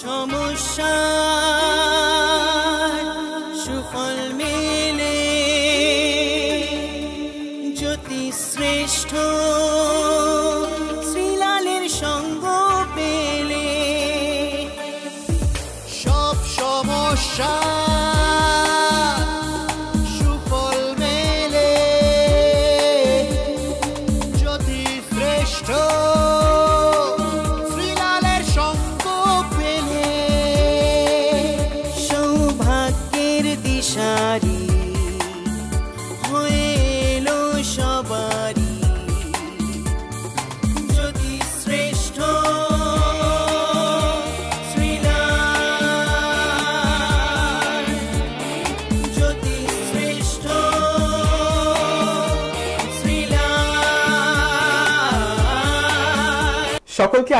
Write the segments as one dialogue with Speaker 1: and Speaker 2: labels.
Speaker 1: সমস্যা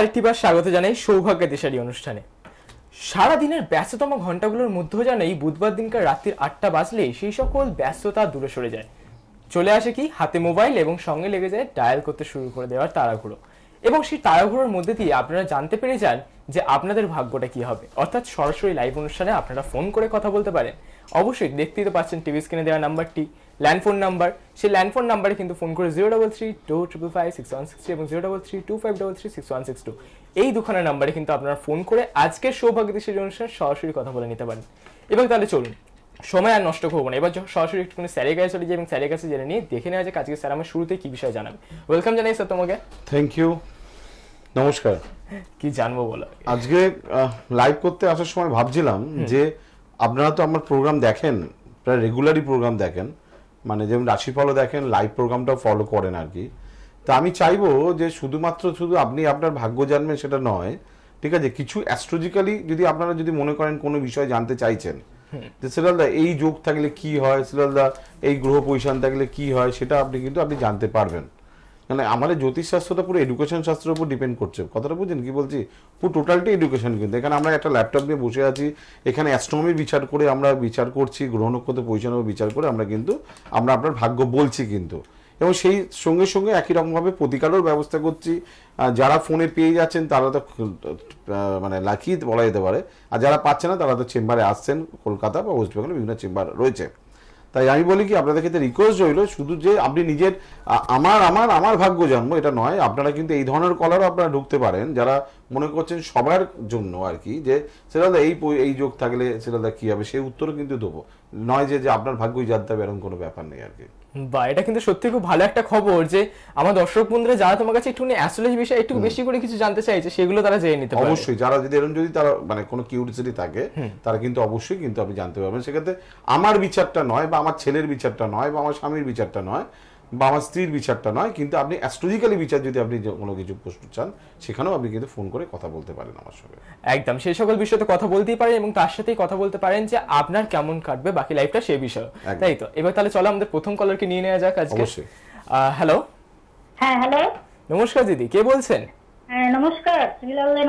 Speaker 2: আরেকটিবার স্বাগত জানাই সৌভাগ্য দেশারি অনুষ্ঠানে সারাদিনের ব্যস্ততম ঘন্টাগুলোর মধ্য জানাই বুধবার দিনকার রাত্রির আটটা বাজলে সেই সকল ব্যস্ততা দূরে সরে যায় চলে আসে কি হাতে মোবাইল এবং সঙ্গে লেগে যায় ডায়াল করতে শুরু করে দেওয়ার তাড়াঘুড়ো এবং সেই তাড়াঘুড়োর মধ্যে দিয়ে আপনারা জানতে পেরে যান যে আপনাদের ভাগ্যটা কি হবে অর্থাৎ সরাসরি লাইভ অনুষ্ঠানে আপনারা ফোন করে কথা বলতে পারেন অবশ্যই দেখতেই তো পাচ্ছেন টিভি স্ক্রিনে দেওয়া নাম্বারটি ল্যান্ড ফোন নাম্বার সেই ল্যান্ড ফোন নাম্বারে কিন্তু ফোন করে zero double three two triple five six one six three এবং zero double three two five double three six one six two এই দুখানা নাম্বারে কিন্তু আপনারা ফোন করে আজকের সৌভাগ্য দেশের অনুষ্ঠানে সরাসরি কথা বলে নিতে পারেন এবং তাহলে চলুন সময় আর নষ্ট করবো না এবার যখন সরাসরি একটুখানি স্যারের কাছে চলে যাই এবং স্যারের কাছে জেনে নিয়ে দেখে নেওয়া যাক আজকে স্যার আমার শুরুতে কি বিষয় জানাবে ওয়েলকাম জানাই স্যার তোমাকে
Speaker 3: থ্যাংক ইউ নমস্কার কি জানবো বলো আজকে লাইভ করতে আসার সময় ভাবছিলাম যে আপনারা তো আমার প্রোগ্রাম দেখেন প্রায় রেগুলারই প্রোগ্রাম দেখেন মানে যেমন রাশিফলও দেখেন লাইভ প্রোগ্রামটাও ফলো করেন আর কি তা আমি চাইবো যে শুধুমাত্র শুধু আপনি আপনার ভাগ্য জানবেন সেটা নয় ঠিক আছে কিছু অ্যাস্ট্রোজিক্যালি যদি আপনারা যদি মনে করেন কোনো বিষয় জানতে চাইছেন যে সিরালদা এই যোগ থাকলে কি হয় সিরালদা এই গ্রহ পজিশন থাকলে কি হয় সেটা আপনি কিন্তু আপনি জানতে পারবেন মানে আমাদের জ্যোতিষশাস্ত্রটা পুরো এডুকেশন শাস্ত্রের উপর ডিপেন্ড করছে কথাটা বুঝছেন কি বলছি পুরো টোটালটি এডুকেশন কিন্তু এখানে আমরা একটা ল্যাপটপ নিয়ে বসে আছি এখানে অ্যাস্ট্রোনমির বিচার করে আমরা বিচার করছি গ্রহ নক্ষত্র পরিচালনা বিচার করে আমরা কিন্তু আমরা আপনার ভাগ্য বলছি কিন্তু এবং সেই সঙ্গে সঙ্গে একই রকমভাবে প্রতিকারের ব্যবস্থা করছি যারা ফোনে পেয়ে যাচ্ছেন তারা তো মানে লাকি বলা যেতে পারে আর যারা পাচ্ছে না তারা তো চেম্বারে আসছেন কলকাতা বা ওয়েস্ট বেঙ্গলে বিভিন্ন চেম্বার রয়েছে তাই আমি বলি কি আপনাদের ক্ষেত্রে রিকোয়েস্ট রইল শুধু যে আপনি নিজের আমার আমার আমার ভাগ্য জন্ম এটা নয় আপনারা কিন্তু এই ধরনের কলারও আপনারা ঢুকতে পারেন যারা মনে করছেন সবার জন্য আর কি যে সেটা এই এই যোগ থাকলে সেটা কী হবে সেই উত্তরও কিন্তু দেবো নয় যে আপনার ভাগ্যই জানতে হবে এরকম কোনো ব্যাপার নেই আর কি
Speaker 2: বা এটা কিন্তু সত্যি খুব ভালো একটা খবর যে আমার দর্শক বন্ধুরা যারা তোমার কাছে একটু অ্যাস্ট্রোলজি বিষয়ে একটু বেশি করে কিছু জানতে চাইছে সেগুলো তারা জেনে নিতে
Speaker 3: পারে অবশ্যই যারা যদি এরকম যদি তারা মানে কোনো কিউরিসিটি থাকে তারা কিন্তু অবশ্যই কিন্তু আপনি জানতে পারবেন সেক্ষেত্রে আমার বিচারটা নয় বা আমার ছেলের বিচারটা নয় বা আমার স্বামীর বিচারটা নয় বা আমার স্ত্রীর বিচারটা নয় কিন্তু আপনি অ্যাস্ট্রোলজিক্যালি বিচার যদি আপনি কোনো কিছু প্রশ্ন চান সেখানেও আপনি কিন্তু ফোন করে কথা বলতে পারেন আমার সঙ্গে
Speaker 2: একদম সেই সকল বিষয়ে কথা বলতেই পারেন এবং তার সাথেই কথা বলতে পারেন যে আপনার কেমন কাটবে বাকি লাইফটা সেই বিষয়ে তাই তো এবার তাহলে চলো আমাদের প্রথম কলারকে নিয়ে নেওয়া যাক আজকে অবশ্যই হ্যালো হ্যাঁ হ্যালো নমস্কার দিদি কে বলছেন
Speaker 4: হ্যাঁ, নমস্কার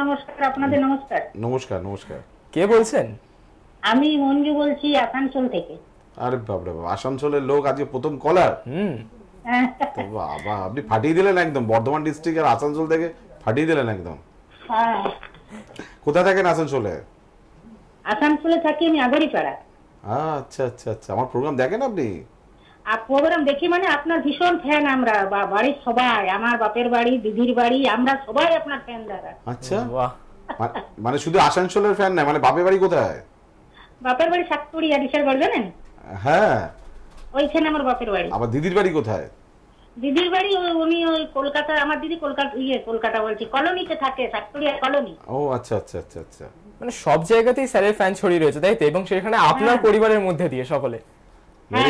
Speaker 4: নমস্কার আপনাদের নমস্কার
Speaker 3: নমস্কার নমস্কার কে বলছেন
Speaker 4: আমি মঞ্জু বলছি আসানসোল থেকে
Speaker 3: আরে বাবরে বাবা আসানসোলের লোক আজকে প্রথম কলার হুম তো বাবা আপনি ফাটিয়ে দিলেন একদম বর্ধমান ডিস্ট্রিক্টের আসানসোল থেকে ফাটিয়ে দিলেন একদম হ্যাঁ। থাকেন আসানসোলে
Speaker 4: আসানসোলে থাকি আমি আগরিপাড়া
Speaker 3: আচ্ছা আচ্ছা আচ্ছা আমার প্রোগ্রাম দেখেন আপনি
Speaker 4: প্রোগ্রাম দেখি মানে আপনার ভীষণ ফ্যান আমরা বাড়ির সবাই আমার বাপের বাড়ি দিদির বাড়ি আমরা সবাই আপনার ফ্যান দাদা
Speaker 3: আচ্ছা বাহ মানে শুধু আসানসোলের ফ্যান না মানে বাপের বাড়ি কোথায়
Speaker 4: বাপের বাড়ি সাতপুরি আদিশার বাড়ি জানেন হ্যাঁ ওইখানে আমার বাপের বাড়ি
Speaker 3: আমার দিদির বাড়ি কোথায়
Speaker 4: দিদির বাড়ি উনি ওই কলকাতা আমার দিদি কলকাতা ইয়ে কলকাতা বলছি কলোনিতে থাকে সাতপুরিয়া কলোনি
Speaker 3: ও আচ্ছা আচ্ছা আচ্ছা আচ্ছা
Speaker 2: মানে সব জায়গাতেই স্যারের ফ্যান ছড়িয়ে রয়েছে তাই তো এবং সেখানে হ্যাঁ। আপনার পরিবারের মধ্যে দিয়ে সকলে
Speaker 4: হ্যাঁ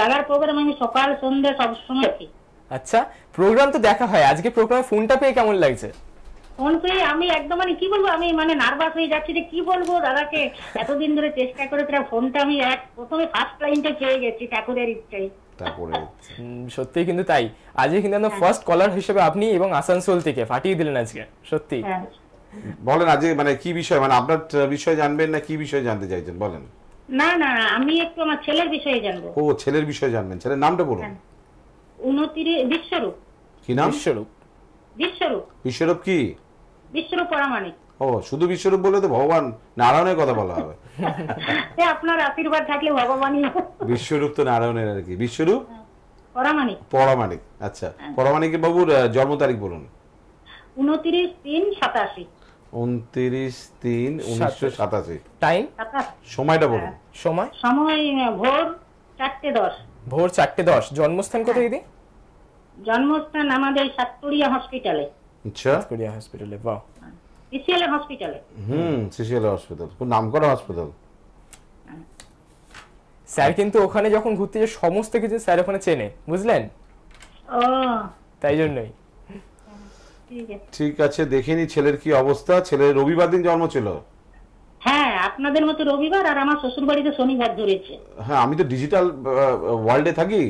Speaker 4: দাদার প্রোগ্রাম আমি সকাল সন্ধ্যা সব সময়
Speaker 2: আচ্ছা প্রোগ্রাম তো দেখা হয় আজকে প্রোগ্রামে ফোনটা পেয়ে কেমন লাগছে
Speaker 4: ফোন করে আমি একদম মানে কি বলবো আমি মানে নার্ভাস হয়ে যাচ্ছি যে কি বলবো দাদাকে এতদিন ধরে চেষ্টা করে ফোনটা আমি এক প্রথমে ফার্স্ট পেয়ে গেছি ঠাকুরের
Speaker 2: সত্যি কিন্তু তাই আজকে কিন্তু আমরা ফার্স্ট
Speaker 3: কলার হিসেবে আপনি এবং আসানসোল থেকে ফাটিয়ে দিলেন আজকে সত্যি হ্যাঁ। বলেন আজকে মানে কি বিষয় মানে আপনার বিষয় জানবেন না কি বিষয় জানতে চাইছেন বলেন
Speaker 4: না না আমি একটু আমার ছেলের বিষয়ে জানবো ও
Speaker 3: ছেলের বিষয়ে জানবেন ছেলের নামটা বলুন হ্যাঁ। বিশ্বরূপ কি নাম বিশ্বরূপ বিশ্বরূপ বিশ্বরূপ কি
Speaker 4: বিশ্বরূপ পরামানিক
Speaker 3: ও শুধু বিশ্বরূপ বলে তো ভগবান নারায়ণের কথা বলা হবে
Speaker 4: আপনার আশীর্বাদ থাকলে ভগবানই
Speaker 3: বিশ্বরূপ তো নারায়ণের আর কি বিশ্বরূপ পরামানিক পরামানিক আচ্ছা হ্যাঁ। পরামানিক বাবুর জন্ম তারিখ বলুন
Speaker 4: উনত্রিশ তিন সাতাশি
Speaker 3: উনত্রিশ তিন উনিশশো সাতাশি টাইম সময়টা বলুন হ্যাঁ। সময়
Speaker 4: সময় ভোর চারটে দশ
Speaker 2: ভোর চারটে দশ জন্মস্থান কোথায় দিদি হ্যাঁ।
Speaker 4: জন্মস্থান আমাদের সাতপুরিয়া হসপিটালে
Speaker 3: আচ্ছা হসপিটালে বাহ
Speaker 4: সিসিএল হসপিটালে
Speaker 3: হুম সিসিএল হসপিটাল খুব নামকরা হসপিটাল
Speaker 2: স্যার কিন্তু ওখানে যখন ঘুরতে সমস্ত কিছু স্যার ওখানে চেনে বুঝলেন তাই
Speaker 3: জন্যই ঠিক আছে দেখে নি ছেলের কি অবস্থা ছেলের রবিবার দিন জন্ম ছিল
Speaker 4: হ্যাঁ আপনাদের মতো রবিবার আর আমার শ্বশুর বাড়িতে শনিবার ধরেছে
Speaker 3: হ্যাঁ আমি তো ডিজিটাল ওয়ার্ল্ডে থাকি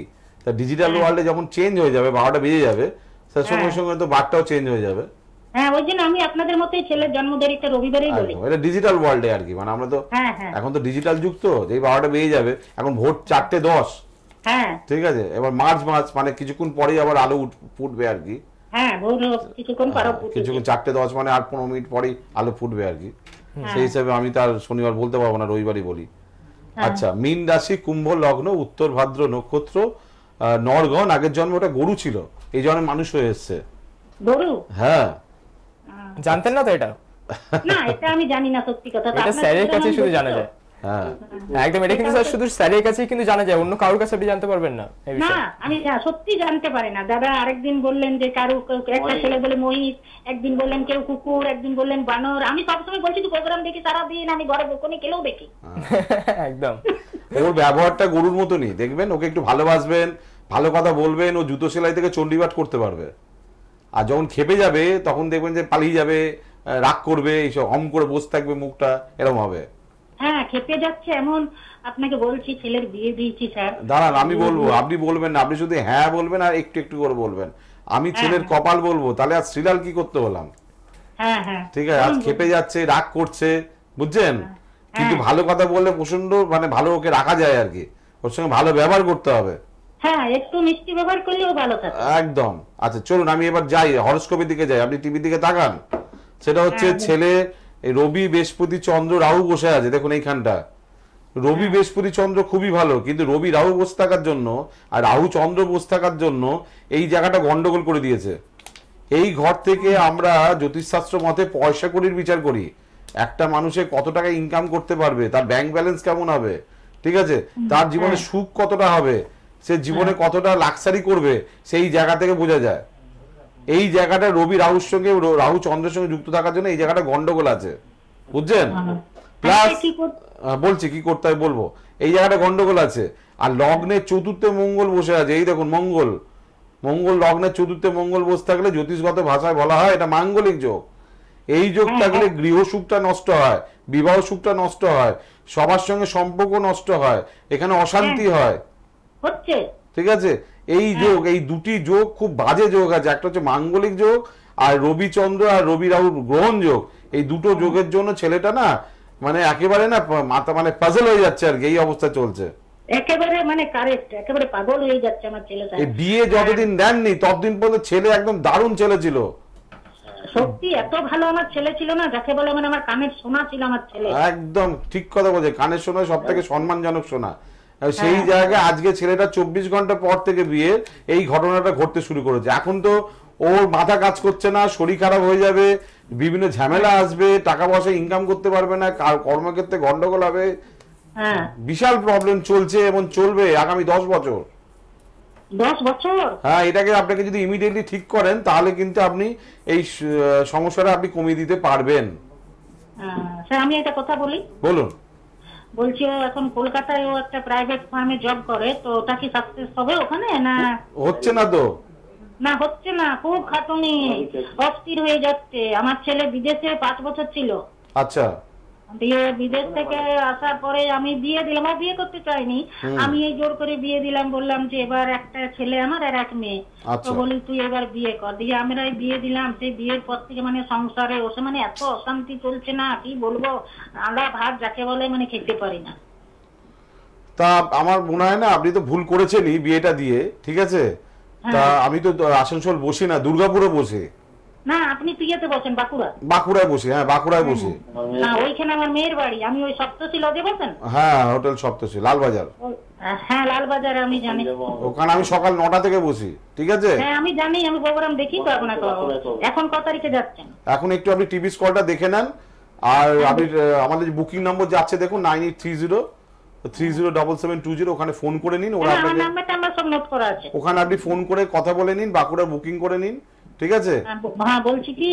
Speaker 3: তা ডিজিটাল ওয়ার্ল্ডে যখন চেঞ্জ হয়ে যাবে বারোটা বেজে যাবে স্যার সঙ্গে সঙ্গে তো বারটাও চেঞ্জ হয়ে যাবে
Speaker 4: হ্যাঁ ওই জন্য আমি আপনাদের ছেলের রবিবারেই বলি
Speaker 3: এটা ডিজিটাল ওয়ার্ল্ডে আর কি মানে আমরা তো হ্যাঁ, হ্যাঁ। এখন তো ডিজিটাল যুগ তো যেই বারোটা যাবে এখন ভোট চারটে দশ হ্যাঁ ঠিক আছে এবার মার্চ মাস মানে কিছুক্ষণ পরেই আবার আলো ফুটবে আর কি হ্যাঁ, কিছুক্ষণ চারটে দশ মানে পনেরো মিনিট পরেই আলো ফুটবে আর কি সেই হিসাবে আমি তার শনিবার বলতে পারবো না রবিবারই বলি আচ্ছা মীন রাশি কুম্ভ লগ্ন উত্তর ভাদ্র নক্ষত্র নরগণ আগের জন্ম ওটা গরু ছিল এই জন্য মানুষ হয়ে এসছে হ্যাঁ
Speaker 2: আচ্ছা।
Speaker 3: জানতেন না তো এটা
Speaker 2: না এটা
Speaker 4: আমি জানি না সত্যি কথা এটা স্যারের কাছে শুধু জানা
Speaker 2: যায় হ্যাঁ একদম এটা কিন্তু শুধু স্যারের কাছেই কিন্তু জানা যায় অন্য কারোর কাছে আপনি জানতে পারবেন না না
Speaker 4: আমি সত্যি জানতে পারি না দাদা আরেকদিন বললেন যে কারো একটা ছেলে বলে মহিষ একদিন বললেন কেউ কুকুর একদিন বললেন বানর আমি সবসময় বলছি প্রোগ্রাম দেখি সারাদিন আমি ঘরে বকুনি কেলেও দেখি
Speaker 3: হ্যাঁ। একদম ওর ব্যবহারটা গরুর মতনই দেখবেন ওকে একটু ভালোবাসবেন ভালো কথা বলবেন ও জুতো সেলাই থেকে চণ্ডীবাট করতে পারবে আর যখন খেপে যাবে তখন দেখবেন যে পালিয়ে যাবে রাগ করবে এইসব হম করে বসে থাকবে মুখটা এরকম হবে
Speaker 4: হ্যাঁ খেপে যাচ্ছে এমন আপনাকে বলছি ছেলের বিয়ে দিয়েছি স্যার দাঁড়ান আমি বলবো আপনি
Speaker 3: বলবেন না আপনি শুধু হ্যাঁ বলবেন আর একটু একটু করে বলবেন আমি হ্যাঁ। ছেলের কপাল বলবো তাহলে আর শ্রীলাল কি করতে হলাম
Speaker 4: হ্যাঁ, হ্যাঁ। ঠিক আছে আজ খেপে
Speaker 3: যাচ্ছে রাগ করছে বুঝছেন কিন্তু ভালো কথা বললে প্রচন্ড মানে ভালো ওকে রাখা যায় আর কি ওর সঙ্গে ভালো ব্যবহার করতে হবে হ্যাঁ, একদম আচ্ছা চলুন আমি এবার যাই হরস্কোপের দিকে যাই আপনি টিভির দিকে তাকান সেটা হচ্ছে হ্যাঁ, ছেলে রবি বৃহস্পতি চন্দ্র রাহু বসে আছে দেখুন এইখানটা রবি হ্যাঁ। বৃহস্পতি চন্দ্র খুবই ভালো কিন্তু রবি রাহু বসে থাকার জন্য আর রাহু চন্দ্র বসে থাকার জন্য এই জায়গাটা গন্ডগোল করে দিয়েছে এই ঘর থেকে আমরা জ্যোতিষশাস্ত্র মতে পয়সা করির বিচার করি একটা মানুষে কত টাকা ইনকাম করতে পারবে তার ব্যাংক ব্যালেন্স কেমন হবে ঠিক আছে তার জীবনে সুখ কতটা হবে সে জীবনে হ্যাঁ। কতটা লাক্সারি করবে সেই জায়গা থেকে বোঝা যায় এই জায়গাটা রবি রাহুর সঙ্গে রাহু চন্দ্রের সঙ্গে যুক্ত থাকার জন্য এই জায়গাটা গন্ডগোল আছে বুঝছেন হ্যাঁ। প্লাস বলছি কি করতে হবে বলবো এই জায়গাটা গন্ডগোল আছে আর লগ্নে চতুর্থে মঙ্গল বসে আছে এই দেখুন মঙ্গল মঙ্গল লগ্নের চতুর্থে মঙ্গল বসে থাকলে জ্যোতিষগত ভাষায় বলা হয় এটা মাঙ্গলিক যোগ এই যোগ হ্যাঁ। থাকলে গৃহ সুখটা নষ্ট হয় বিবাহ সুখটা নষ্ট হয় সবার সঙ্গে সম্পর্ক নষ্ট হয় এখানে অশান্তি হয় হচ্ছে ঠিক আছে এই হ্যাঁ। যোগ এই দুটি যোগ খুব বাজে যোগ আছে একটা হচ্ছে মাঙ্গলিক যোগ আর রবিচন্দ্র আর রবি রাহুল গ্রহণ যোগ এই দুটো যোগের জন্য ছেলেটা না মানে একেবারে না মাথা মানে পাজল হয়ে যাচ্ছে আর এই অবস্থা চলছে একেবারে
Speaker 4: মানে কারেক্ট একেবারে পাগল হয়ে যাচ্ছে আমার
Speaker 3: বিয়ে যতদিন হ্যাঁ। দেননি ততদিন পর্যন্ত ছেলে একদম দারুণ ছেলে ছিল
Speaker 4: সত্যি এত ভালো আমার ছেলে ছিল না যাকে বলে মানে আমার কানের সোনা ছিল আমার ছেলে
Speaker 3: একদম ঠিক কথা বলছে কানের সোনা সব থেকে হ্যাঁ। সম্মানজনক সোনা সেই হ্যাঁ। জায়গায় আজকে ছেলেটা চব্বিশ ঘন্টা পর থেকে বিয়ে এই ঘটনাটা ঘটতে শুরু করেছে এখন তো ওর মাথা কাজ করছে না শরীর খারাপ হয়ে যাবে বিভিন্ন ঝামেলা হ্যাঁ। আসবে টাকা পয়সা ইনকাম করতে পারবে না কর্মক্ষেত্রে গন্ডগোল হবে হ্যাঁ। বিশাল প্রবলেম চলছে এবং চলবে আগামী দশ বছর বছর হ্যাঁ এটাকে আপনাকে যদি ইমিডিয়েটলি ঠিক করেন তাহলে কিন্তু আপনি এই সমস্যাটা আপনি কমিয়ে দিতে পারবেন
Speaker 4: আমি একটা কথা বলি বলুন বলছি এখন কলকাতায় ও একটা প্রাইভেট ফার্মে জব করে তো ওটা কি সাকসেস হবে ওখানে না হচ্ছে না তো না হচ্ছে না খুব খাটুনি অস্থির হয়ে যাচ্ছে আমার ছেলে বিদেশে পাঁচ বছর ছিল আচ্ছা দিয়ে বিদেশ থেকে আসার পরে আমি বিয়ে দিলাম আর বিয়ে করতে চাইনি আমি এই জোর করে বিয়ে দিলাম বললাম যে এবার একটা ছেলে আমার আর এক মেয়ে আচ্ছা। তো বলি তুই এবার বিয়ে কর দিয়ে আমরা বিয়ে দিলাম সেই বিয়ের পর থেকে মানে সংসারে ওসে মানে এত অশান্তি চলছে না কি বলবো আমরা ভাত যাকে বলে মানে খেতে পারি না
Speaker 3: তা আমার মনে হয় না আপনি তো ভুল করেছেনই বিয়েটা দিয়ে ঠিক আছে তা হ্যাঁ। আমি তো আসানসোল বসি না দুর্গাপুরে বসে
Speaker 4: না আপনি তুইয়াতে বসেন বাঁকুড়া
Speaker 3: বাঁকুড়ায় হ্যাঁ বাঁকুড়ায়
Speaker 4: না ওইখানে আমার মেয়ের বাড়ি আমি ওই সপ্তশী লজে বসেন
Speaker 3: হ্যাঁ হোটেল সপ্তশী লালবাজার
Speaker 4: হ্যাঁ লালবাজার আমি জানি ওখানে
Speaker 3: আমি সকাল নটা থেকে বসি ঠিক আছে হ্যাঁ
Speaker 4: আমি জানি আমি প্রোগ্রাম দেখি তো এখন কত তারিখে
Speaker 3: যাচ্ছেন এখন একটু আপনি টিভি স্কলটা দেখে নেন আর আপনি আমাদের বুকিং নম্বর যাচ্ছে দেখুন nine eight three zero three zero double seven two zero ওখানে ফোন করে নিন ওরা
Speaker 4: হ্যাঁ,
Speaker 3: ওখানে আপনি ফোন করে কথা বলে নিন বাঁকুড়া বুকিং করে নিন ঠিক আছে হ্যাঁ,
Speaker 4: হ্যাঁ বলছি কি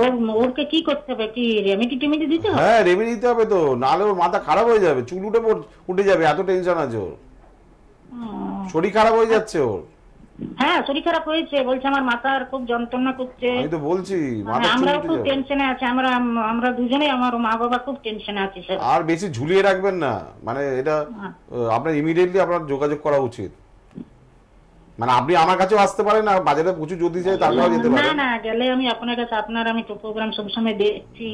Speaker 4: ওর ওরকে কি করতে হবে কি রেমেডি টেমেডি দিতে হবে হ্যাঁ
Speaker 3: রেমেডি দিতে হবে তো নাহলে ওর মাথা খারাপ হয়ে যাবে চুল উঠে উঠে যাবে এত টেনশন আছে ওর শরীর খারাপ হয়ে যাচ্ছে ওর
Speaker 4: হ্যাঁ শরীর খারাপ হয়েছে বলছে আমার মাথার খুব যন্ত্রণা করছে আমি তো
Speaker 3: বলছি মানে আমরাও খুব
Speaker 4: টেনশনে আছি আমরা আমরা দুজনেই আমার মা বাবা খুব টেনশনে আছে স্যার আর
Speaker 3: বেশি ঝুলিয়ে রাখবেন না মানে এটা হ্যাঁ। আপনার ইমিডিয়েটলি আপনার যোগাযোগ করা উচিত মানে আপনি আমার কাছেও আসতে পারেন আর বাজারে কিছু যদি চাই তারপরে যেতে পারেন না
Speaker 4: না গেলে আমি আপনার কাছে আপনার আমি তো প্রোগ্রাম সময় দেখছি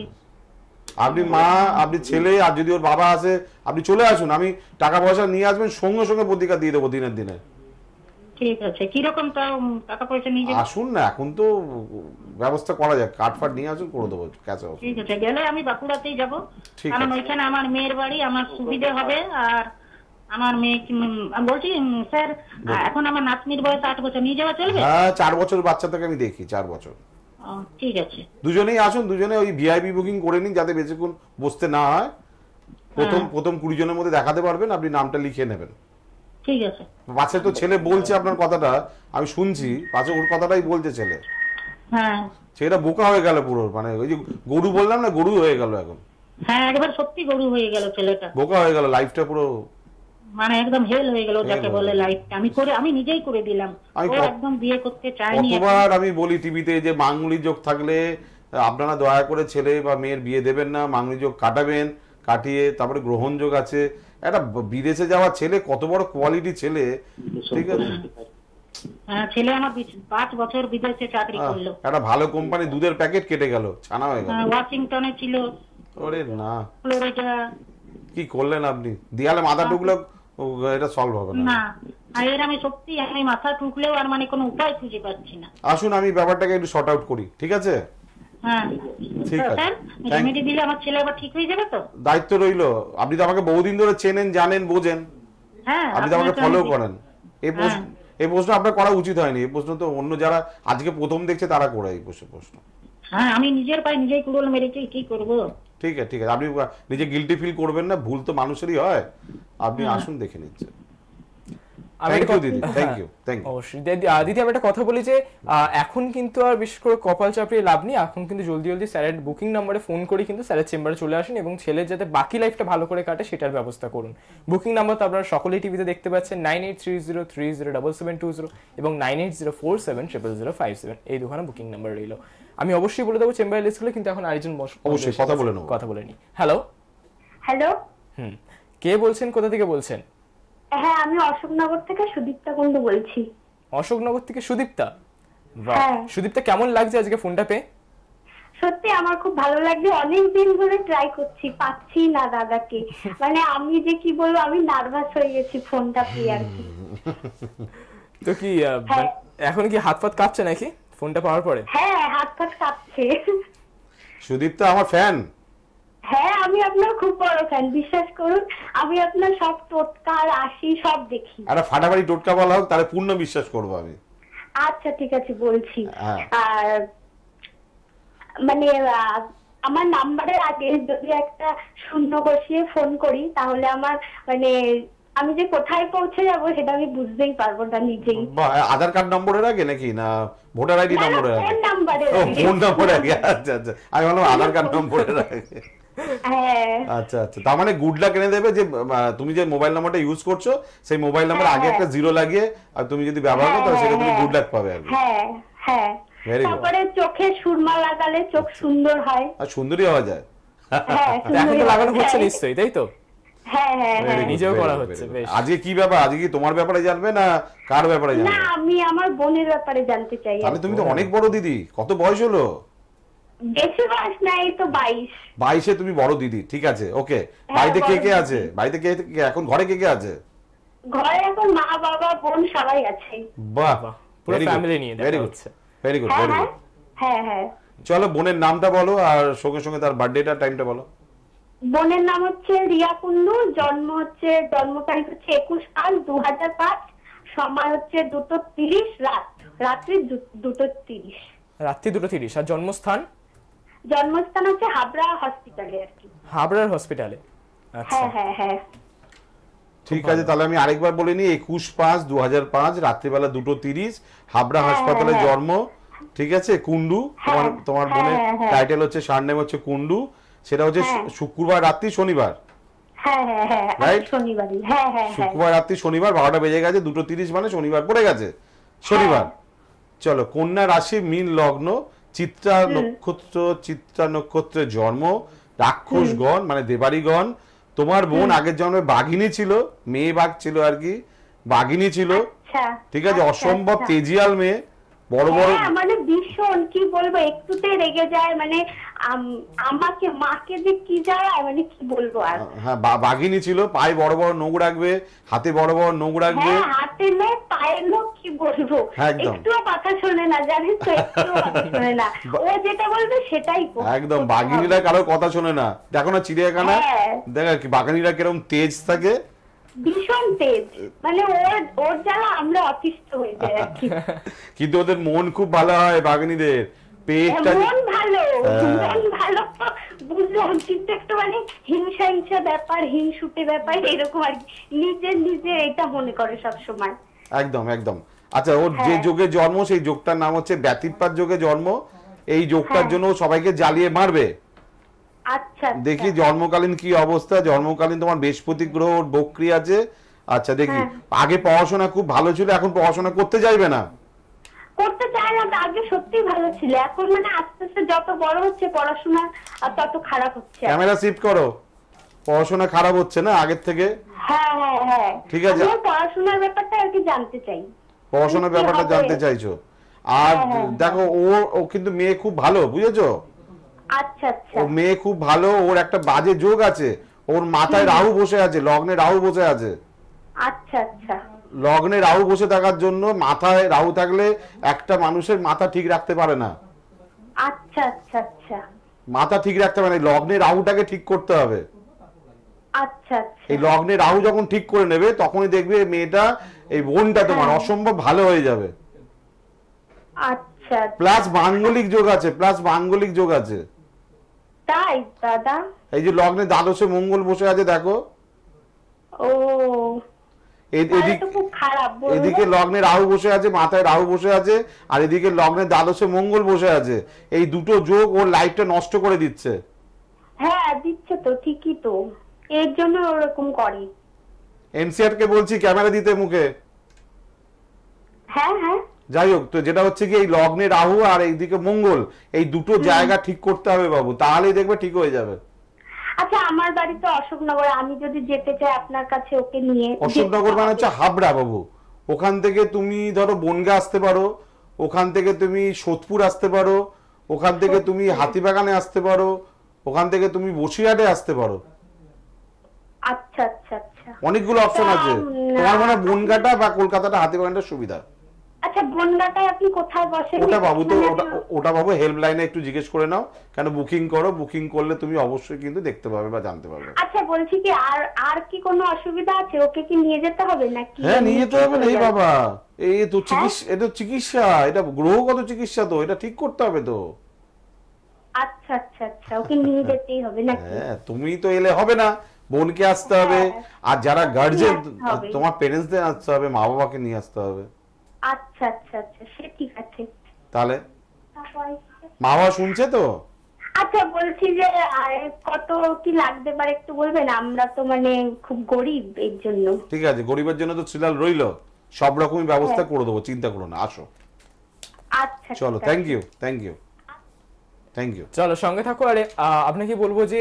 Speaker 3: আপনি মা আপনি ছেলে আর যদি ওর বাবা আসে আপনি চলে আসুন আমি টাকা পয়সা নিয়ে আসবেন সঙ্গে সঙ্গে পত্রিকা দিয়ে দেবো দিনের দিনে আসুন না এখন তো ব্যবস্থা করা যায় কাঠ ফাট নিয়ে আসুন করে দেবো ঠিক
Speaker 4: আছে গেলে আমি বাঁকুড়াতেই যাব কারণ ওইখানে আমার মেয়ের বাড়ি আমার সুবিধে হবে আর আমার মেয়ে বলছি স্যার এখন আমার নাতনির বয়স আট বছর নিয়ে যাওয়া চলবে হ্যাঁ
Speaker 3: চার বছর আমি দেখি চার বছর দুজনেই আসুন দুজনে ওই ভিআইপি বুকিং করে নিন যাতে বেশিক্ষণ বসতে না হয় প্রথম হ্যাঁ। প্রথম কুড়ি জনের মধ্যে দেখাতে পারবেন আপনি নামটা লিখে নেবেন ঠিক আছে পাশে তো ছেলে বলছে আপনার কথাটা আমি শুনছি পাশে ওর কথাটাই বলছে ছেলে হ্যাঁ ছেলেটা বোকা হয়ে গেল পুরো মানে ওই যে গরু বললাম না গরু হয়ে গেল এখন
Speaker 4: হ্যাঁ একবার সত্যি গরু হয়ে গেল ছেলেটা বোকা
Speaker 3: হয়ে গেল লাইফটা পুরো
Speaker 4: মানে একদম হেল হয়ে গেল যাকে বলে লাইফটা আমি করে আমি নিজেই করে দিলাম ও একদম বিয়ে করতে চায়নি
Speaker 3: আমি বলি টিভিতে যে যোগ থাকলে আপনারা দয়া করে ছেলে বা মেয়ের বিয়ে দেবেন না মাংনি যোগ কাটাবেন কাটিয়ে তারপরে গ্রহণ যোগ আছে একটা বিদেশে যাওয়া ছেলে কত বড় কোয়ালিটি ছেলে ঠিক আছে
Speaker 4: হ্যাঁ, ছেলে আমার পাঁচ বছর বিদেশে চাকরি করলো
Speaker 3: একটা ভালো কোম্পানি দুধের প্যাকেট কেটে গেল ছানা হয়ে গেল হ্যাঁ,
Speaker 4: ওয়াশিংটনে ছিল
Speaker 3: ওরে না কি করলেন আপনি দিয়ালে মাথা টুকলো এটা সলভ হবে
Speaker 4: না আমি সত্যি আমি মাথা ঠুকলেও আর মানে কোনো উপায় খুঁজে পাচ্ছি না
Speaker 3: আসুন আমি ব্যাপারটাকে একটু শর্ট আউট করি ঠিক আছে হ্যাঁ। দায়িত্ব রইলো আপনি তো আমাকে বহুদিন ধরে চেনেন জানেন বোঝেন
Speaker 4: হ্যাঁ, আপনি তো আমাকে ফলো
Speaker 3: করেন এই হ্যাঁ। প্রশ্ন প্রশ্ন আপনার করা উচিত হয়নি এই প্রশ্ন তো অন্য যারা আজকে প্রথম দেখছে তারা করে এই প্রশ্ন
Speaker 4: হ্যাঁ আমি নিজের পায়ে নিজেই কুড়োল মেরেছি কি করবো
Speaker 3: ঠিক আছে ঠিক আছে আপনি নিজে গিলটি ফিল করবেন না ভুল তো মানুষেরই হয় আপনি আসুন দেখে নিচ্ছেন হ্যাঁ, দিদি আমি একটা কথা বলি যে
Speaker 2: এখন কিন্তু কপাল লাভ নেই এখন কিন্তু জলদি জলদি স্যারের বুকিং নাম্বারে ফোন করে কিন্তু স্যারের চেম্বারে চলে আসেন এবং ছেলের যাতে বাকি লাইফটা ভালো করে কাটে সেটার ব্যবস্থা করুন বুকিং তো সকলেই টিভিতে দেখতে পাচ্ছেন nine eight three zero three zero seven two zero এবং nine eight zero four seven zero five seven এই দুখানা বুকিং রইল আমি অবশ্যই বলে দেবো চেম্বার লিস্ট কিন্তু এখন আরেকজন অবশ্যই কথা বলে নেবো কথা বলে নি হ্যালো হ্যালো হুম কে বলছেন কোথা থেকে বলছেন
Speaker 5: হ্যাঁ আমি অশোকনগর থেকে সুদীপ্তা কুন্ডু বলছি
Speaker 2: অশোকনগর থেকে সুদীপ্তা বাহ হ্যাঁ। সুদীপ্তা কেমন লাগছে আজকে ফোনটা পেয়ে
Speaker 5: সত্যি আমার খুব ভালো লাগছে অনেক দিন ধরে ট্রাই করছি পাচ্ছি না দাদাকে মানে আমি যে কি বলবো আমি নার্ভাস হয়ে গেছি ফোনটা পেয়ে আর কি
Speaker 2: তো কি হ্যাঁ। এখন কি হাত পাত কাঁপছে নাকি
Speaker 3: ফোনটা পাওয়ার পরে
Speaker 5: হ্যাঁ হাত পা কাঁপছে
Speaker 3: সুদীপ তো আমার ফ্যান
Speaker 5: হ্যাঁ আমি আপনার খুব বড় ফ্যান বিশ্বাস করুন আমি আপনার সব টোটকা আসি সব দেখি আরে
Speaker 3: ফাটাফাটি টোটকা বলা হোক তাহলে পূর্ণ বিশ্বাস করব আমি
Speaker 5: আচ্ছা ঠিক আছে বলছি হ্যাঁ। আর মানে আমার নাম্বারের আগে যদি একটা শূন্য বসিয়ে ফোন করি তাহলে আমার মানে আমি যে কোথায় পৌঁছে যাব সেটা আমি বুঝতেই পারবো না নিজেই
Speaker 3: আধার কার্ড নম্বরের আগে নাকি না ভোটার আইডি নম্বরের
Speaker 5: আগে ফোন নম্বরের ফোন
Speaker 3: আগে আচ্ছা আচ্ছা আমি বললাম আধার কার্ড নম্বরের আগে হ্যাঁ। আচ্ছা আচ্ছা তার মানে গুড লাক এনে দেবে যে তুমি যে মোবাইল নাম্বারটা ইউজ করছো সেই মোবাইল হ্যাঁ, নাম্বার আগে একটা জিরো হ্যাঁ। লাগিয়ে আর তুমি যদি ব্যবহার করো তাহলে সেটা তুমি গুড লাক পাবে আর
Speaker 5: হ্যাঁ হ্যাঁ তারপরে চোখে সুরমা লাগালে চোখ আচ্ছা। সুন্দর হয়
Speaker 3: আর সুন্দরই হওয়া যায় এখন তো লাগানো হচ্ছে নিশ্চয়ই তাই তো
Speaker 5: হ্যাঁ, হ্যাঁ, হ্যাঁ। নিজেও
Speaker 3: আজকে কি ব্যাপার আজকে তোমার ব্যাপারে জানবে না কার ব্যাপারে জানবে
Speaker 5: আমি আমার তুমি তো অনেক
Speaker 3: বড় দিদি কত বয়স হলো তুমি বড় দিদি ঠিক আছে ওকে বাড়িতে কে কে আছে বাড়িতে কে এখন ঘরে কে কে আছে বাহ চলো বোনের নামটা বলো আর সঙ্গে সঙ্গে তার বার্থডেটা টাইমটা বলো
Speaker 5: বোনের নাম হচ্ছে রিয়া কুন্ডু জন্ম হচ্ছে জন্ম তারিখ হচ্ছে একুশ সাল দু হাজার পাঁচ সময় হচ্ছে দুটো তিরিশ রাত রাত্রি দুটো তিরিশ
Speaker 2: রাত্রি দুটো তিরিশ আর জন্মস্থান
Speaker 5: জন্মস্থান হচ্ছে হাবড়া হসপিটালে আর কি
Speaker 3: হাবড়ার হসপিটালে আচ্ছা।
Speaker 5: হ্যাঁ হ্যাঁ হ্যাঁ
Speaker 3: ঠিক আছে তাহলে আমি আরেকবার বলে নিই একুশ পাঁচ দু হাজার পাঁচ রাত্রিবেলা দুটো তিরিশ হাবড়া হাসপাতালে হ্যাঁ, হ্যাঁ। জন্ম ঠিক আছে কুন্ডু তোমার হ্যাঁ, তোমার বোনের টাইটেল হচ্ছে সার নেম হচ্ছে কুন্ডু সেটা হচ্ছে হ্যাঁ। শুক্রবার রাত্রি শনিবার
Speaker 5: হ্যাঁ, হ্যাঁ, শুক্রবার
Speaker 3: রাত্রি শনিবার বারোটা বেজে গেছে দুটো তিরিশ মানে শনিবার পড়ে গেছে শনিবার চলো কন্যা রাশি মীন লগ্ন চিত্রা নক্ষত্র চিত্রা নক্ষত্রের জন্ম রাক্ষসগণ মানে দেবাড়িগণ তোমার বোন আগের জন্মে বাঘিনী ছিল মেয়ে বাঘ ছিল আর কি বাঘিনী ছিল
Speaker 5: আচ্ছা, ঠিক আছে আচ্ছা, অসম্ভব আচ্ছা। তেজিয়াল
Speaker 3: মেয়ে বড় বড়
Speaker 5: মানে ভীষণ কি বলবো একটুতে রেগে যায় মানে আমাকে মাকে যে কি জ্বালায় মানে কি বলবো আর
Speaker 3: হ্যাঁ বাঘিনী ছিল পায়ে বড় বড় নোক রাখবে হাতে বড় বড় নোক রাখবে হ্যাঁ,
Speaker 5: হাতে পায়ে কি বলবো হ্যাঁ, একটু কথা না তো একটু না ও যেটা বলবে সেটাই
Speaker 3: একদম বাঘিনীরা কারো কথা শোনে না দেখো না চিড়িয়াখানা হ্যাঁ। দেখ বাঘিনীরা কিরকম তেজ থাকে
Speaker 5: ভীষণ তেজ মানে ওর ওর আমরা অতিষ্ঠ হয়ে যায়
Speaker 3: কিন্তু ওদের মন খুব ভালো হয় বাঘিনীদের যোগটার ব্যতিপাত
Speaker 5: জন্ম এই যোগটার
Speaker 3: হ্যাঁ। জন্য সবাইকে জ্বালিয়ে মারবে
Speaker 5: আচ্ছা,
Speaker 3: আচ্ছা দেখি জন্মকালীন কি অবস্থা জন্মকালীন তোমার বৃহস্পতি গ্রহ বক্রি আছে আচ্ছা দেখি হ্যাঁ। আগে পড়াশোনা খুব ভালো ছিল এখন পড়াশোনা করতে চাইবে না
Speaker 5: করতে চায় না আগে সত্যি ভালো ছিল এখন মানে আস্তে আস্তে যত বড় হচ্ছে পড়াশোনা আর তত খারাপ হচ্ছে ক্যামেরা
Speaker 3: শিফট করো পড়াশোনা খারাপ হচ্ছে না আগের থেকে
Speaker 5: হ্যাঁ হ্যাঁ হ্যাঁ ঠিক আছে আমি পড়াশোনার ব্যাপারটা আর কি জানতে চাই
Speaker 3: পড়াশোনার ব্যাপারটা জানতে চাইছো আর হ্যাঁ, হ্যাঁ। দেখো ও ও কিন্তু মেয়ে খুব ভালো বুঝেছো
Speaker 5: আচ্ছা আচ্ছা ও
Speaker 3: মেয়ে খুব ভালো ওর একটা বাজে যোগ আছে ওর মাথায় রাহু বসে আছে লগ্নে রাহু বসে আছে
Speaker 5: আচ্ছা আচ্ছা
Speaker 3: লগ্নে রাহু বসে থাকার জন্য মাথায় রাহু থাকলে একটা মানুষের মাথা ঠিক রাখতে পারে না
Speaker 5: আচ্ছা আচ্ছা আচ্ছা
Speaker 3: মাথা ঠিক রাখতে পারে মানে লগ্নে রাহুটাকে ঠিক করতে হবে
Speaker 5: আচ্ছা, আচ্ছা এই লগ্নে রাহু
Speaker 3: যখন ঠিক করে নেবে তখনই দেখবে মেয়েটা এই বোনটা তোমার হ্যাঁ। অসম্ভব ভালো হয়ে যাবে
Speaker 5: আচ্ছা, আচ্ছা প্লাস
Speaker 3: মাঙ্গলিক যোগ আছে প্লাস মাঙ্গলিক যোগ আছে
Speaker 5: তাই দাদা
Speaker 3: এই যে লগ্নে দ্বাদশে মঙ্গল বসে আছে দেখো ও
Speaker 5: এদিকে
Speaker 3: লগ্নে রাহু বসে আছে মাথায় রাহু বসে আছে আর এদিকে লগ্নে দ্বাদশে মঙ্গল বসে আছে এই দুটো যোগ ওর লাইফটা নষ্ট করে দিচ্ছে
Speaker 5: হ্যাঁ দিচ্ছে তো ঠিকই তো এর জন্য ওরকম করে
Speaker 3: কে বলছি ক্যামেরা দিতে মুখে হ্যাঁ হ্যাঁ যাই হোক তো যেটা হচ্ছে কি এই লগ্নে রাহু আর এইদিকে মঙ্গল এই দুটো জায়গা ঠিক করতে হবে বাবু তাহলেই দেখবে ঠিক হয়ে যাবে
Speaker 5: আচ্ছা আমার বাড়ি তো অশোকনগর আমি যদি যেতে চাই আপনার কাছে ওকে নিয়ে অশোকনগর
Speaker 3: মানে হচ্ছে হাবড়া বাবু ওখান থেকে তুমি ধরো বনগা আসতে পারো ওখান থেকে তুমি সোদপুর আসতে পারো ওখান থেকে তুমি হাতিবাগানে আসতে পারো ওখান থেকে তুমি বসিরহাটে আসতে পারো
Speaker 5: আচ্ছা আচ্ছা আচ্ছা
Speaker 3: অনেকগুলো অপশন আছে তোমার মনে বনগাটা বা কলকাতাটা হাতিবাগানটা সুবিধা
Speaker 5: আচ্ছা বনগাটায় মানে
Speaker 3: আচ্ছা, হ্যাঁ, হ্যাঁ? চিকিৎসা গ্রহগত চিকিৎসা তো এটা ঠিক করতে হবে তো
Speaker 5: আচ্ছা আচ্ছা আচ্ছা
Speaker 3: হ্যাঁ তুমি তো এলে হবে না বোনকে আসতে হ্যাঁ। হবে আর যারা গার্জেন তোমার প্যারেন্টসদের আসতে হবে মা বাবাকে নিয়ে আসতে হবে
Speaker 5: আচ্ছা আচ্ছা আচ্ছা সে ঠিক আছে
Speaker 3: তাহলে মাওয়া শুনছে তো
Speaker 5: আচ্ছা বলছি যে কত কি লাগতে পারে একটু বলবেন আমরা তো মানে খুব গরিব এর জন্য
Speaker 3: ঠিক আছে গরিবের জন্য তো সিলাল রইল সব রকমই ব্যবস্থা হ্যাঁ। করে দেবো চিন্তা করো না আসো আচ্ছা চলো thank you thank you thank you চলো সঙ্গে থাকো আর আপনাকে বলবো যে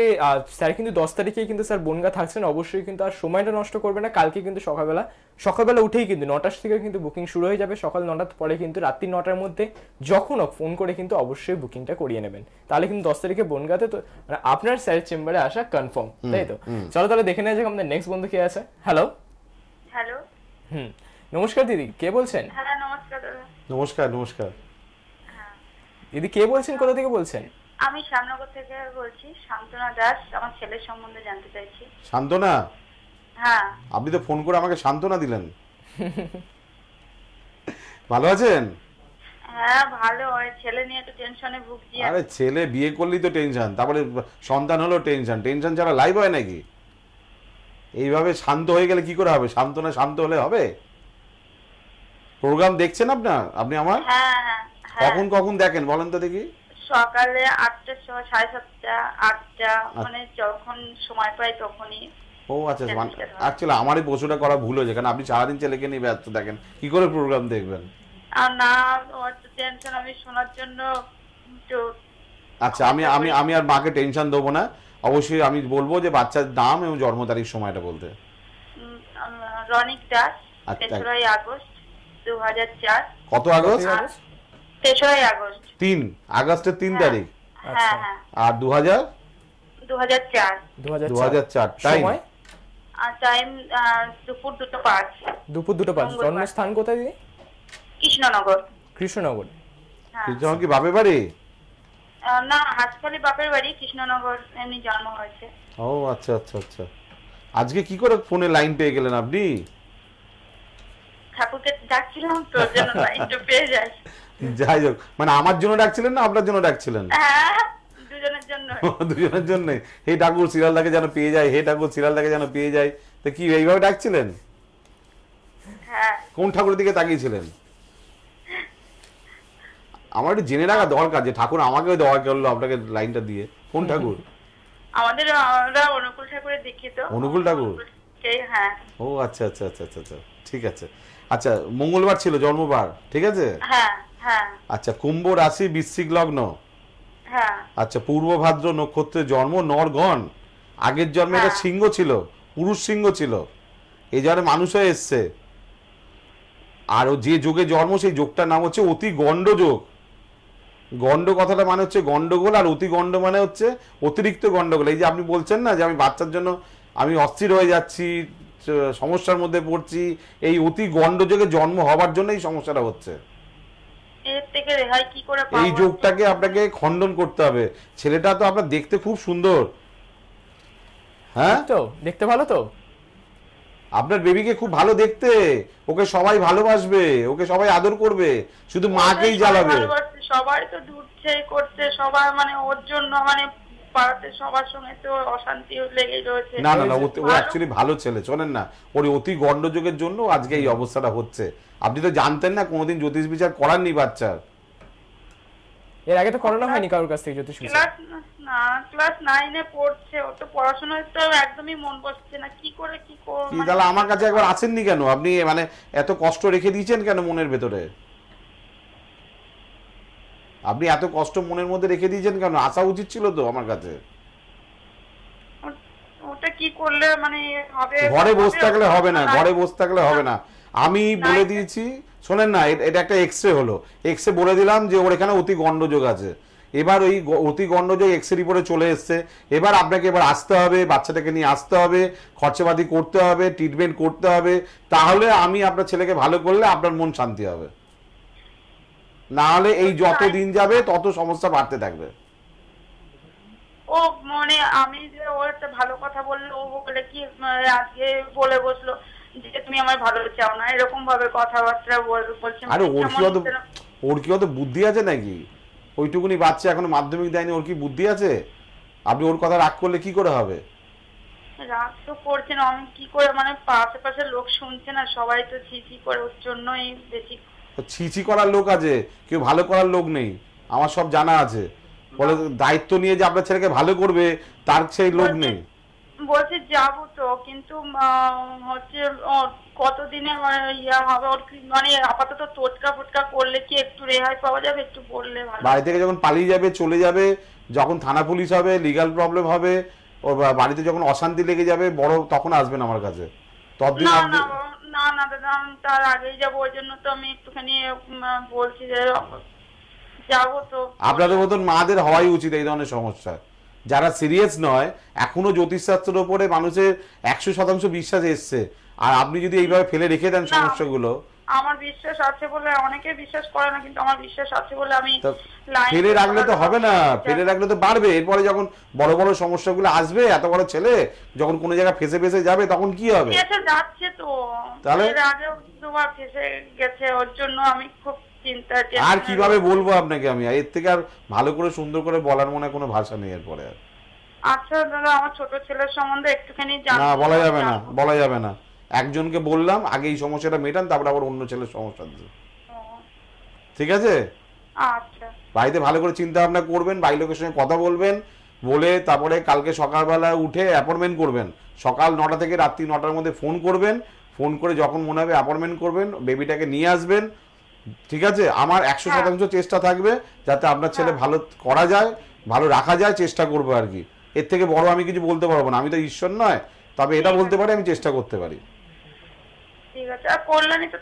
Speaker 2: স্যার কিন্তু দশ তারিখে কিন্তু স্যার বনগা থাকছেন অবশ্যই কিন্তু আর সময়টা নষ্ট করবে না কালকে কিন্তু সকালবেলা সকালবেলা উঠেই কিন্তু নটার থেকে কিন্তু বুকিং শুরু হয়ে যাবে সকাল নটার পরে কিন্তু রাত্রি নটার মধ্যে যখন ফোন করে কিন্তু অবশ্যই বুকিংটা করিয়ে নেবেন তাহলে কিন্তু দশ তারিখে বনগাতে তো মানে আপনার স্যারের চেম্বারে আসা কনফার্ম তাই তো চলো তাহলে দেখে নেওয়া যাক আমাদের নেক্সট বন্ধু কে আছে হ্যালো হ্যালো হুম নমস্কার দিদি কে বলছেন
Speaker 1: হ্যাঁ নমস্কার
Speaker 3: নমস্কার নমস্কার দিদি কে বলছেন কোথা থেকে বলছেন
Speaker 1: আমি শ্যামনগর থেকে বলছি শান্তনা দাস আমার ছেলের সম্বন্ধে জানতে চাইছি শান্তনা হ্যাঁ
Speaker 3: আপনি তো ফোন করে আমাকে সান্ত্বনা দিলেন ভালো আছেন
Speaker 1: হ্যাঁ ভালো ছেলে নিয়ে টেনশনে ভুগছি আরে
Speaker 3: ছেলে বিয়ে করলেই তো টেনশন তারপরে সন্তান হলো টেনশন টেনশন ছাড়া লাইভ হয় নাকি এইভাবে শান্ত হয়ে গেলে কি করে হবে শান্ত শান্ত হলে হবে প্রোগ্রাম দেখছেন আপনার আপনি আমার হ্যাঁ হ্যাঁ হ্যাঁ। কখন কখন দেখেন বলেন তো দেখি
Speaker 1: সকালে আটটার সময় সাড়ে সাতটা আটটা আচ্ছা। মানে যখন সময় পাই তখনই
Speaker 3: ও আচ্ছা অ্যাকচুয়ালি মানে আমারই করা ভুল হয়েছে কারণ আপনি সারাদিন ছেলেকে নিয়ে ব্যস্ত দেখেন কি করে প্রোগ্রাম দেখবেন
Speaker 1: না টেনশন আমি শোনার জন্য
Speaker 3: আচ্ছা আমি আমি আমি আর মাকে টেনশন দেবো না অবশ্যই আমি বলবো যে বাচ্চার নাম এবং জন্ম তারিখ সময়টা বলতে
Speaker 1: রনিক দাস তেসরাই আচ্ছা, আগস্ট দু হাজার চার কত আগস্ট আগস্ট
Speaker 3: আগস্টের তারিখ আচ্ছা আর
Speaker 1: টাইম দুপুর
Speaker 2: দুপুর জন্মস্থান কোথায় দিদি কৃষ্ণনগর কৃষ্ণনগর হ্যাঁ।
Speaker 3: কৃষ্ণনগর কি বাপের বাড়ি
Speaker 1: না বাপের বাড়ি কৃষ্ণনগর এমনি জন্ম হয়েছে
Speaker 3: ও আচ্ছা আচ্ছা আচ্ছা আজকে কি করে ফোনে লাইন পেয়ে গেলেন আপনি
Speaker 1: ঠাকুরকে ডাকছিলাম তো যেন লাইনটা পেয়ে যায়
Speaker 3: যাই হোক মানে আমার জন্য ডাকছিলেন না আপনার জন্য ডাকছিলেন হ্যাঁ, দুজনের জন্য হে ঠাকুর সিরিয়ালটাকে যেন পেয়ে যায় হে ঠাকুর সিরিয়ালটাকে যেন পেয়ে যায় তো কি এইভাবে ডাকছিলেন হ্যাঁ। কোন ঠাকুরের দিকে তাকিয়েছিলেন আমার একটু জেনে রাখা দরকার যে ঠাকুর আমাকে দেওয়া করলো আপনাকে লাইনটা দিয়ে কোন ঠাকুর
Speaker 1: আমাদের অনুকূল ঠাকুরের দেখি তো অনুকূল ঠাকুর হ্যাঁ।
Speaker 3: ও আচ্ছা, আচ্ছা আচ্ছা আচ্ছা আচ্ছা ঠিক আছে আচ্ছা মঙ্গলবার ছিল জন্মবার ঠিক আছে হ্যাঁ হ্যাঁ। আচ্ছা কুম্ভ রাশি বিশ্বিক লগ্ন হ্যাঁ। আচ্ছা পূর্ব ভাদ্র নক্ষত্রে জন্ম নরগণ আগের জন্মে হ্যাঁ। এটা সিংহ ছিল পুরুষ সিংহ ছিল এই জন্য মানুষ হয়ে এসছে আর যে যোগে জন্ম সেই যোগটার নাম হচ্ছে অতি গণ্ড যোগ গণ্ড কথাটা মানে হচ্ছে গণ্ডগোল আর অতি গণ্ড মানে হচ্ছে অতিরিক্ত গণ্ডগোল এই যে আপনি বলছেন না যে আমি বাচ্চার জন্য আমি অস্থির হয়ে যাচ্ছি সমস্যার মধ্যে পড়ছি এই অতি গণ্ডযোগে জন্ম হওয়ার জন্য এই সমস্যাটা হচ্ছে
Speaker 1: এই
Speaker 3: আপনাকে খণ্ডন করতে হবে ছেলেটা তো আপনার দেখতে খুব সুন্দর হ্যাঁ তো দেখতে ভালো তো আপনার বেবিকে খুব ভালো দেখতে ওকে সবাই ভালোবাসবে ওকে সবাই আদর করবে শুধু মাকেই জ্বালাবে
Speaker 1: সবাই তো দুধ করছে সবাই মানে ওর জন্য মানে পাড়াতে সবার সঙ্গে তো অশান্তি রয়েছে না না না ও অ্যাকচুয়ালি
Speaker 3: ভালো ছেলে শোনেন না ওর অতি গণ্ডযোগের জন্য আজকে এই অবস্থাটা হচ্ছে আপনি তো জানতেন না কোনোদিন জ্যোতিষ বিচার বাচ্চার এর আগে তো করানো হয়নি কারোর কাছ থেকে জ্যোতিষ বিচার
Speaker 1: না ক্লাস ও তো একদমই মন কি করে কি
Speaker 3: আমার কাছে একবার আসেননি কেন আপনি মানে এত কষ্ট রেখে দিয়েছেন কেন মনের ভেতরে আপনি এত কষ্ট মনের মধ্যে রেখে দিয়েছেন কেন আসা উচিত ছিল তো আমার কাছে
Speaker 1: ওটা কি করলে মানে ঘরে বসে থাকলে হবে না ঘরে
Speaker 3: বসে থাকলে হবে না আমি বলে দিয়েছি শোনেন না এটা একটা এক্স রে হলো এক্স রে বলে দিলাম যে ওর এখানে অতি গণ্ডযোগ আছে এবার ওই অতি গণ্ডযোগ এক্স রিপোর্টে চলে এসছে এবার আপনাকে এবার আসতে হবে বাচ্চাটাকে নিয়ে আসতে হবে খরচাবাদি করতে হবে ট্রিটমেন্ট করতে হবে তাহলে আমি আপনার ছেলেকে ভালো করলে আপনার মন শান্তি হবে না হলে এই আচ্ছা, যত দিন যাবে তত সমস্যা বাড়তে থাকবে
Speaker 1: ও মানে আমি যে ও একটা ভালো কথা বললো ও বলে কি আজকে বলে বসলো যে তুমি আমার ভালো চাও না এরকম ভাবে কথাবার্তা বলছে আরে ওর কি অত
Speaker 3: ওর কি অত বুদ্ধি আছে নাকি ওইটুকুনি বাচ্চা এখন মাধ্যমিক দেয়নি ওর কি বুদ্ধি আছে আপনি ওর কথা রাগ করলে কি করে হবে
Speaker 1: রাগ তো করছেন আমি কি করে মানে পাশে পাশে লোক শুনছে না সবাই তো ছি ছি করে ওর জন্যই বেশি
Speaker 3: ছিছি করার লোক আছে কেউ ভালো করার লোক নেই আমার সব জানা আছে বলে দায়িত্ব নিয়ে যে আপনার ছেলেকে ভালো করবে তার সেই লোক নেই
Speaker 1: বলছি যাবো তো কিন্তু হচ্ছে কতদিনে ইয়া হবে ওর মানে আপাতত টোটকা ফোটকা করলে কি একটু রেহাই পাওয়া যাবে একটু বললে বাড়ি থেকে
Speaker 3: যখন পালিয়ে যাবে চলে যাবে যখন থানা পুলিশ হবে লিগাল প্রবলেম হবে ওর বাড়িতে যখন অশান্তি লেগে যাবে বড় তখন আসবেন আমার কাছে ততদিন আপনি
Speaker 1: না না দাদা আমি তার আগেই যাবো ওই জন্য তো আমি একটুখানি বলছি যে যাবো তো
Speaker 3: আপনাদের মতন মাদের হওয়াই উচিত এই ধরনের সমস্যা যারা সিরিয়াস নয় এখনো জ্যোতিষশাস্ত্রের ওপরে মানুষের একশো শতাংশ বিশ্বাস এসছে আর আপনি যদি এইভাবে ফেলে রেখে দেন সমস্যাগুলো
Speaker 1: আমার বিশ্বাস আছে বলে অনেকে বিশ্বাস করে না কিন্তু আমার বিশ্বাস আছে বলে আমি ফেলে রাখলে
Speaker 3: তো হবে না ফেলে রাখলে তো বাড়বে এরপরে যখন বড় বড় সমস্যাগুলো আসবে এত বড় ছেলে যখন কোনো জায়গায় ফেসে ফেসে যাবে তখন কি হবে যাচ্ছে তো তাহলে
Speaker 1: আগেও দুবার ফেসে গেছে ওর জন্য আমি খুব আর কিভাবে
Speaker 3: বলবো আপনাকে আমি এর থেকে আর ভালো করে সুন্দর করে বলার মনে কোনো ভাষা নেই এরপরে আর
Speaker 1: আচ্ছা দাদা আমার ছোট ছেলের সম্বন্ধে একটুখানি না বলা যাবে না
Speaker 3: বলা যাবে না একজনকে বললাম আগে এই সমস্যাটা মেটান তারপর আবার অন্য ছেলের সমস্যা দিন ঠিক আছে আচ্ছা। বাড়িতে ভালো করে চিন্তা ভাবনা করবেন বাড়ির লোকের সঙ্গে কথা বলবেন বলে তারপরে কালকে সকালবেলা উঠে অ্যাপয়েন্টমেন্ট করবেন সকাল নটা থেকে রাত্রি নটার মধ্যে ফোন করবেন ফোন করে যখন মনে হবে অ্যাপয়েন্টমেন্ট করবেন বেবিটাকে নিয়ে আসবেন ঠিক আছে আমার একশো হ্যাঁ। শতাংশ চেষ্টা থাকবে যাতে আপনার ছেলে হ্যাঁ। ভালো করা যায় ভালো রাখা যায় চেষ্টা করবো আর কি এর থেকে বড় আমি কিছু বলতে পারবো না আমি তো ঈশ্বর নয় তবে এটা বলতে পারি আমি চেষ্টা করতে পারি
Speaker 1: ঠিক আছে আর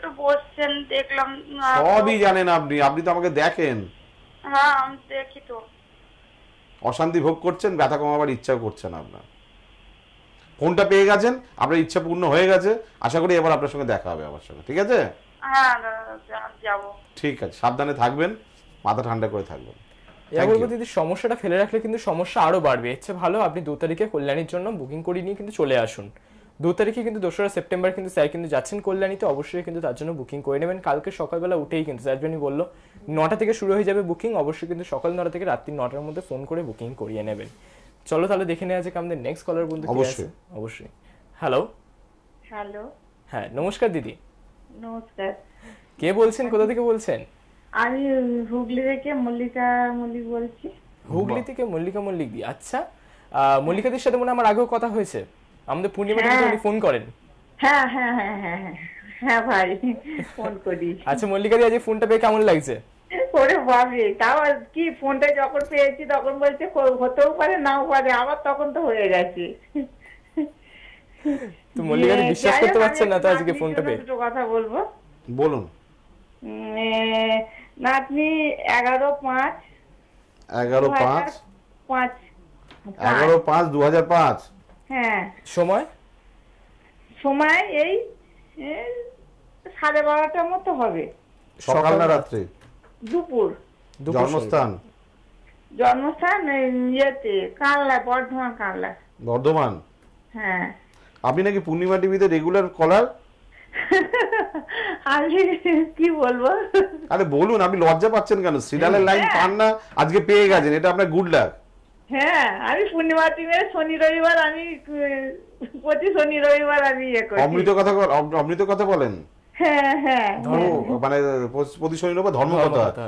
Speaker 1: তো বসছেন দেখলাম সবই
Speaker 3: জানেন আপনি আপনি তো আমাকে দেখেন
Speaker 1: হ্যাঁ আমি দেখি তো
Speaker 3: অশান্তি ভোগ করছেন ব্যথা কমাবার ইচ্ছা করছেন আপনার ফোনটা পেয়ে গেছেন আপনার ইচ্ছা পূর্ণ হয়ে গেছে আশা করি এবার আপনার সঙ্গে দেখা হবে আমার সঙ্গে ঠিক আছে হ্যাঁ, ঠিক আছে সাবধানে থাকবেন মাথা ঠান্ডা করে থাকবেন
Speaker 2: দিদি সমস্যাটা ফেলে রাখলে কিন্তু সমস্যা আরো বাড়বে ইচ্ছে ভালো আপনি দু তারিখে কল্যাণীর জন্য বুকিং করিয়ে নিয়ে কিন্তু চলে আসুন দু তারিখে কিন্তু দোসরা সেপ্টেম্বর কিন্তু স্যার কিন্তু যাচ্ছেন কল্যাণীতে অবশ্যই কিন্তু তার জন্য বুকিং করে নেবেন কালকে সকালবেলা উঠেই কিন্তু স্যার স্যারজনী বললো নটা থেকে শুরু হয়ে যাবে বুকিং অবশ্যই কিন্তু সকাল নটা থেকে রাত্রি নটার মধ্যে ফোন করে বুকিং করিয়ে নেবেন চলো তাহলে দেখে নেওয়া যাক আমাদের নেক্সট কলার বন্ধু অবশ্যই অবশ্যই হ্যালো হ্যালো হ্যাঁ নমস্কার দিদি নমস্কার কে বলছেন কোথা থেকে বলছেন
Speaker 1: আমি হুগলি থেকে মল্লিকা মল্লিক বলছি
Speaker 2: হুগলি থেকে মল্লিকা মল্লিক দি আচ্ছা মল্লিকাদের সাথে মনে আমার আগেও কথা হয়েছে আমাদের পূর্ণিমা আপনি হ্যাঁ। ফোন করেন
Speaker 1: হ্যাঁ, হ্যাঁ হ্যাঁ হ্যাঁ হ্যাঁ হ্যাঁ ভাই ফোন
Speaker 2: করি আচ্ছা মল্লিকা দিদি আজ ফোনটা পেয়ে কেমন লাগছে
Speaker 1: ওরে বাবরে তাও কি ফোনটা যখন পেয়েছি তখন বলছে হতেও পারে নাও পারে আবার তখন তো হয়ে গেছে তো মল্লিকা হ্যাঁ, বিশ্বাস করতে
Speaker 2: পারছেন না তো আজকে ফোনটা পেয়ে দুটো
Speaker 1: কথা বলবো বলুন না আপনি এগারো পাঁচ
Speaker 3: এগারো পাঁচ পাঁচ এগারো পাঁচ দু হাজার পাঁচ হ্যাঁ সময়
Speaker 1: সময় এই সাড়ে বারোটার মতো হবে
Speaker 3: সকাল না রাত্রে দুপুর জন্মস্থান
Speaker 1: জন্মস্থান ইয়েতে কানলা বর্ধমান কানলা বর্ধমান হ্যাঁ
Speaker 3: আপনি নাকি পূর্ণিমা টিভিতে রেগুলার কলার
Speaker 1: আমি কি বলবো
Speaker 3: আরে বলুন আপনি লজ্জা পাচ্ছেন কেন সিরিয়ালের লাইন হ্যাঁ। পান না আজকে পেয়ে গেছেন এটা আপনার গুড লাক
Speaker 1: হ্যাঁ আমি পূর্ণিমা টিমের শনি রবিবার আমি প্রতি শনি রবিবার আমি ইয়ে করি অমৃত
Speaker 3: কথা অমৃত কথা বলেন
Speaker 1: না আমি
Speaker 3: মানে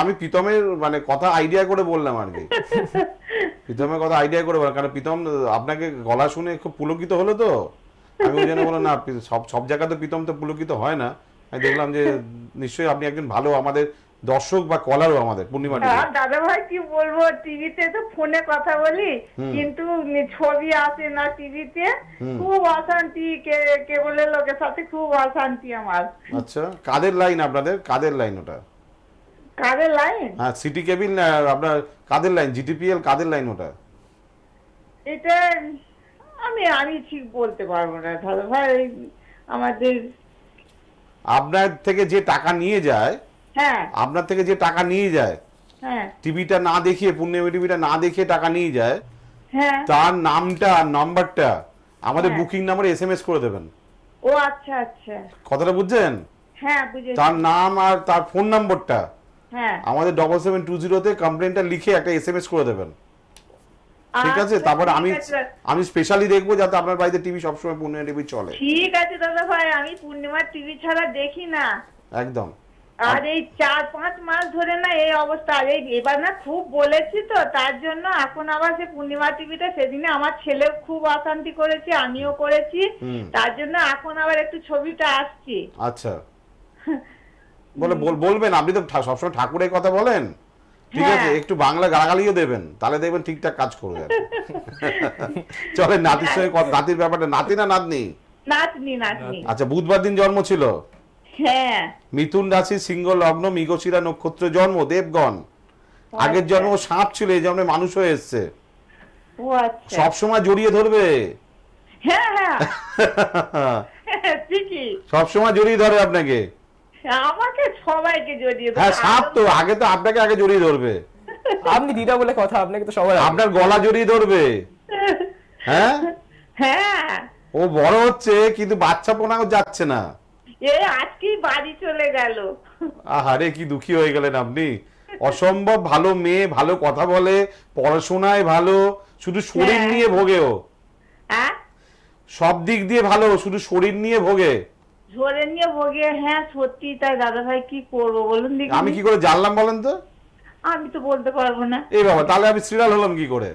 Speaker 3: আমি প্রীতমের মানে কথা আইডিয়া করে বললাম আর কি প্রীতমের কথা আইডিয়া করে বললাম কারণ প্রীতম আপনাকে গলা শুনে খুব পুলকিত হলো তো আমি ওই জন্য বললাম না সব সব জায়গা তো প্রীতম তো পুলকিত হয় না আমি দেখলাম যে নিশ্চয়ই আপনি একজন ভালো আমাদের দর্শক বা কলারও আমাদের পূর্ণিমা হ্যাঁ,
Speaker 1: দাদা ভাই কি বলবো টিভিতে তো ফোনে কথা বলি কিন্তু ছবি আসে না টিভিতে খুব অশান্তি কে কে বলে লোকের সাথে খুব অশান্তি আমার
Speaker 3: আচ্ছা কাদের লাইন আপনাদের কাদের লাইন ওটা কাদের লাইন হ্যাঁ সিটি কেবিল আপনার কাদের লাইন জিটিপিএল কাদের লাইন ওটা
Speaker 1: এটা আমি আমি ঠিক বলতে পারবো না দাদা ভাই
Speaker 3: আমাদের আপনার থেকে যে টাকা নিয়ে যায় হ্যাঁ। আপনার থেকে যে টাকা নিয়ে যায় হ্যাঁ। টিভিটা না দেখিয়ে পূর্ণিমা টিভিটা না দেখিয়ে টাকা নিয়ে যায় হ্যাঁ। তার নামটা নাম্বারটা আমাদের বুকিং নাম্বারে এস করে দেবেন
Speaker 1: ও আচ্ছা আচ্ছা
Speaker 3: কথাটা বুঝছেন তার নাম আর তার ফোন নম্বরটা আমাদের ডবল সেভেন টু জিরোতে কমপ্লেনটা লিখে একটা এস এম এস করে দেবেন ঠিক আছে আচ্ছা, তারপর আমি আমি স্পেশালি দেখবো যাতে আপনার বাড়িতে টিভি সবসময় পূর্ণিমা টিভি চলে
Speaker 1: ঠিক আছে দাদা ভাই আমি পূর্ণিমার টিভি ছাড়া দেখি না একদম আর এই চার পাঁচ মাস ধরে না এই অবস্থা আর এবার না খুব বলেছি তো তার জন্য এখন আবার সে পূর্ণিমা টিভিটা সেদিনে আমার ছেলে খুব অশান্তি করেছে আমিও করেছি তার জন্য এখন আবার একটু ছবিটা আসছি
Speaker 3: আচ্ছা বলে বলবেন আপনি তো সবসময় ঠাকুরের কথা বলেন ঠিক আছে হ্যাঁ। একটু বাংলা গালাগালিও দেবেন তাহলে দেখবেন ঠিকঠাক কাজ করবে চলে নাতির সঙ্গে নাতির ব্যাপারটা নাতি না নাতনি
Speaker 1: নাতনি নাতনি
Speaker 3: আচ্ছা বুধবার দিন জন্ম ছিল হ্যাঁ। মিথুন রাশি সিংহ লগ্ন নক্ষত্র জন্ম দেবগণ আগের আচ্ছা। জন্ম সাপ ছিল এই জন্মে মানুষ হয়ে এসছে আচ্ছা। সবসময় জড়িয়ে ধরবে হ্যাঁ, সবসময় জড়িয়ে ধরে আপনাকে
Speaker 1: আমাকে সবাইকে জড়িয়ে হ্যাঁ সাপ
Speaker 3: তো আগে তো আপনাকে আগে জড়িয়ে ধরবে আপনি দিদা বলে কথা আপনাকে তো সবাই আপনার গলা জড়িয়ে ধরবে হ্যাঁ হ্যাঁ ও বড় হচ্ছে কিন্তু বাচ্চা পোনাও যাচ্ছে না
Speaker 1: এ আজকেই বাড়ি চলে গেল
Speaker 3: আহারে কি দুঃখী হয়ে গেলেন আপনি অসম্ভব ভালো মেয়ে ভালো কথা বলে পড়াশোনায় ভালো শুধু শরীর হ্যাঁ। নিয়ে ভোগেও হ্যাঁ? সব দিক দিয়ে ভালো শুধু শরীর নিয়ে ভোগে
Speaker 1: নিয়ে বগে হ্যাঁ সত্যি তাই দাদা ভাই কি করবো বলুন দেখি আমি কি
Speaker 3: করে জানলাম বলেন তো
Speaker 1: আমি তো বলতে পারবো না এই বাবা
Speaker 3: তাহলে আমি সিরিয়াল হলাম কি করে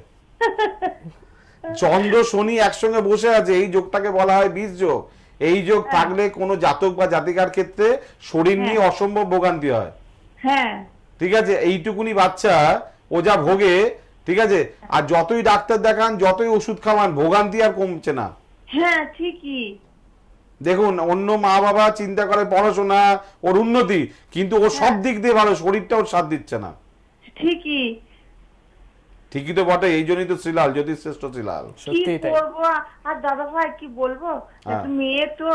Speaker 3: চন্দ্র শনি একসঙ্গে বসে আছে এই যোগটাকে বলা হয় বীজ যোগ এই যোগ হ্যাঁ। থাকলে কোনো জাতক বা জাতিকার ক্ষেত্রে শরীর হ্যাঁ। নিয়ে অসম্ভব ভোগান্তি হয় হ্যাঁ ঠিক আছে এইটুকুনি বাচ্চা ও যা ভোগে ঠিক আছে আর যতই ডাক্তার দেখান যতই ওষুধ খাওয়ান ভোগান্তি আর কমছে না
Speaker 1: হ্যাঁ ঠিকই
Speaker 3: দেখুন অন্য মা বাবা চিন্তা করে পড়াশোনা ওর উন্নতি কিন্তু ও সব হ্যাঁ। দিক দিয়ে ভালো শরীরটা ওর সাথ দিচ্ছে না ঠিকই ঠিকই তো বটে এই জন্যই তো শ্রীলাল যদি শ্রেষ্ঠ শ্রীলাল সত্যি করবো
Speaker 1: আর দাদা ভাই কি বলবো হ্যাঁ। মেয়ে তো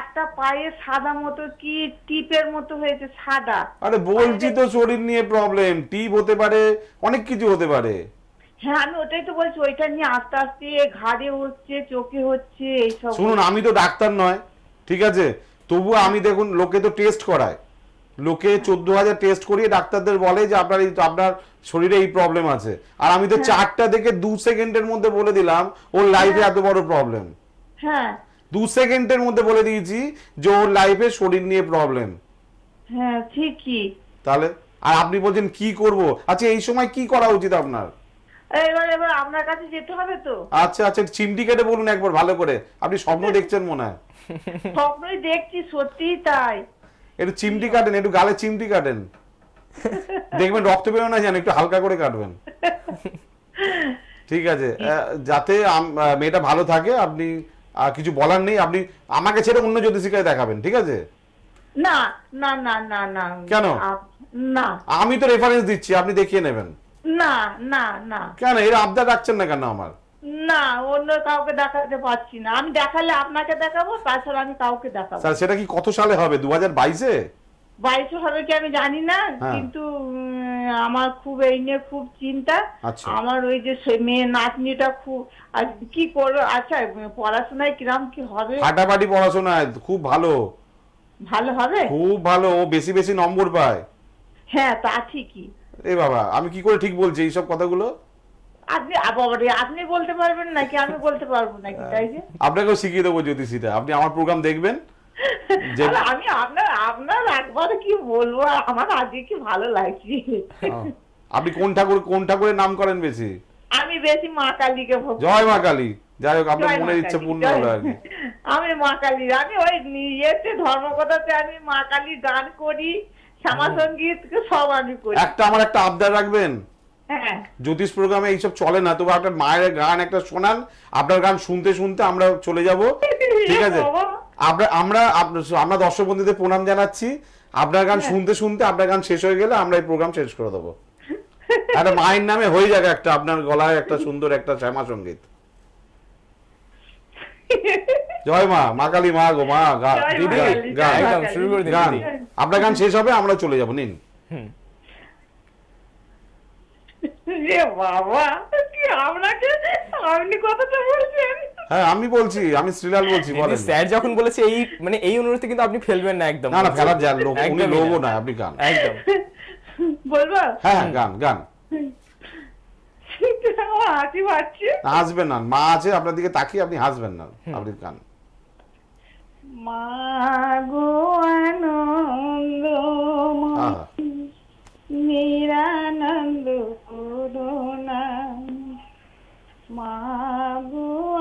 Speaker 1: একটা পায়ে সাদা মতো কি টিপের মতো হয়েছে সাদা
Speaker 3: আরে বলছি তো শরীর নিয়ে প্রবলেম টিপ হতে পারে অনেক কিছু হতে পারে
Speaker 1: হ্যাঁ আমি ওটাই তো বলছি ওইটা নিয়ে আস্তে আস্তে ঘাড়ে হচ্ছে চোখে হচ্ছে এইসব শুনুন আমি তো
Speaker 3: ডাক্তার নয় ঠিক আছে তবু আমি দেখুন লোকে তো টেস্ট করায় লোকে চোদ্দ হাজার টেস্ট করিয়ে ডাক্তারদের বলে যে আপনার আপনার শরীরে এই প্রবলেম আছে আর আমি তো হ্যাঁ। চারটা থেকে দু সেকেন্ডের মধ্যে বলে দিলাম ওর লাইফে হ্যাঁ। এত বড় প্রবলেম হ্যাঁ দু সেকেন্ডের মধ্যে বলে দিয়েছি যে ওর লাইফে শরীর নিয়ে প্রবলেম
Speaker 1: হ্যাঁ ঠিকই
Speaker 3: তাহলে আর আপনি বলছেন কি করব আচ্ছা এই সময় কি করা উচিত আপনার এবার আচ্ছা, আচ্ছা চিমটি বলুন একবার ভালো করে আপনি স্বপ্ন দেখছেন মনে হয় একটু চিমটি কাটেন একটু গালে চিমটি কাটেন দেখবেন রক্ত বেরো না একটু হালকা করে কাটবেন ঠিক আছে যাতে মেয়েটা ভালো থাকে আপনি কিছু বলার নেই আপনি আমাকে ছেড়ে অন্য জ্যোতিষীকে দেখাবেন ঠিক আছে
Speaker 1: না না না না না কেন না
Speaker 3: আমি তো রেফারেন্স দিচ্ছি আপনি দেখিয়ে নেবেন
Speaker 1: না না না কেন এর
Speaker 3: আবদার রাখছেন না কেন আমার
Speaker 1: না অন্য কাউকে দেখাতে পারছি না আমি দেখালে আপনাকে দেখাবো তাছাড়া আমি কাউকে দেখাবো স্যার
Speaker 3: সেটা কি কত সালে হবে দু হাজার বাইশে
Speaker 1: বাইশে হবে কি আমি জানি না হ্যাঁ। কিন্তু আমার খুব এই নিয়ে খুব চিন্তা আচ্ছা। আমার ওই যে মেয়ে নাতনিটা খুব কি করবে আচ্ছা পড়াশোনায় কিরাম কি হবে হাঁটাপাটি
Speaker 3: পড়াশোনায় খুব ভালো ভালো হবে খুব ভালো ও বেশি বেশি নম্বর পায়
Speaker 5: হ্যাঁ তা ঠিকই
Speaker 3: এ বাবা আমি কি করে ঠিক বলছি এইসব কথাগুলো
Speaker 5: আপনি
Speaker 1: আপনি বলতে পারবেন নাকি আমি বলতে পারবো নাকি তাই
Speaker 3: আপনাকেও শিখিয়ে দেবো জ্যোতিষীটা আপনি আমার প্রোগ্রাম দেখবেন আমি
Speaker 1: আপনার আপনার একবার কি বলবো আমার আজকে কি ভালো লাগছে
Speaker 3: আপনি কোন ঠাকুর কোন ঠাকুরের নাম করেন বেশি
Speaker 1: আমি বেশি মা কালীকে জয় মা কালী
Speaker 3: যাই হোক আপনার মনের পূর্ণ হলো আর
Speaker 1: আমি মা কালী আমি ওই নিজেতে ধর্মকথাতে আমি মা কালী গান করি শ্যামা সব আমি করি
Speaker 3: একটা আমার একটা আবদার রাখবেন হ্যাঁ। জ্যোতিষ প্রোগ্রামে এইসব চলে না আপনার মায়ের গান একটা শোনান আপনার গান শুনতে শুনতে আমরা চলে যাব ঠিক আছে আমরা আমরা আমরা দর্শক বন্ধুদের প্রণাম জানাচ্ছি আপনার গান হ্যাঁ। শুনতে শুনতে আপনার গান শেষ হয়ে গেলে আমরা এই প্রোগ্রাম শেষ করে দেবো একটা মায়ের নামে হয়ে যাবে একটা আপনার গলায় একটা সুন্দর একটা শ্যামা সঙ্গীত জয় মা মা কালী মা গো মা দিদি গান শুরু করে দিন আপনার গান শেষ হবে আমরা চলে যাব নিন
Speaker 1: রে বাবা কি আপনাকে আপনি কথাটা বলছেন
Speaker 3: হ্যাঁ আমি বলছি আমি শ্রীলাল বলছি বলেন স্যার
Speaker 2: যখন বলেছে এই মানে এই অনুরোধে কিন্তু আপনি ফেলবেন না একদম না না ফেলার লোক উনি লোগো না আপনি গান একদম
Speaker 3: বলবা হ্যাঁ, হ্যাঁ গান গান হাসবেন না মা আছে আপনার দিকে তাকিয়ে আপনি হাসবেন না আবৃত খান
Speaker 1: মা গো আনন্দ করুণা মা গো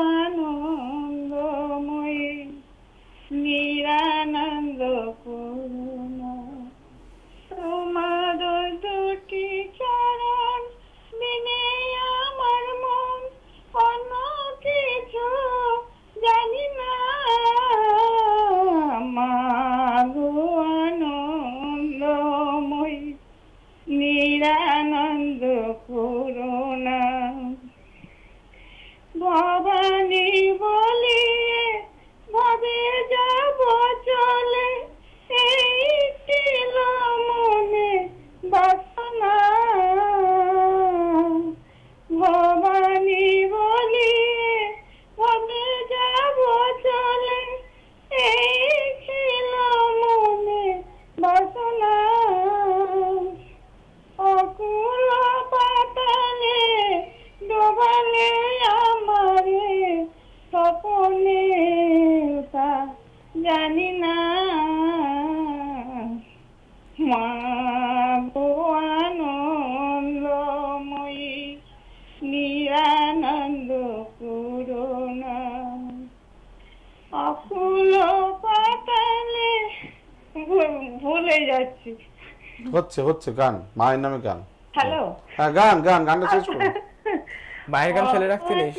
Speaker 1: বলে তা জানি না মা গো ভুলে যাচ্ছি
Speaker 3: হচ্ছে হচ্ছে গান মায়ের নামে গান হ্যালো হ্যাঁ গান গান গানটা শেষ করুন মায়ের গান ফেলে রাখতে নেই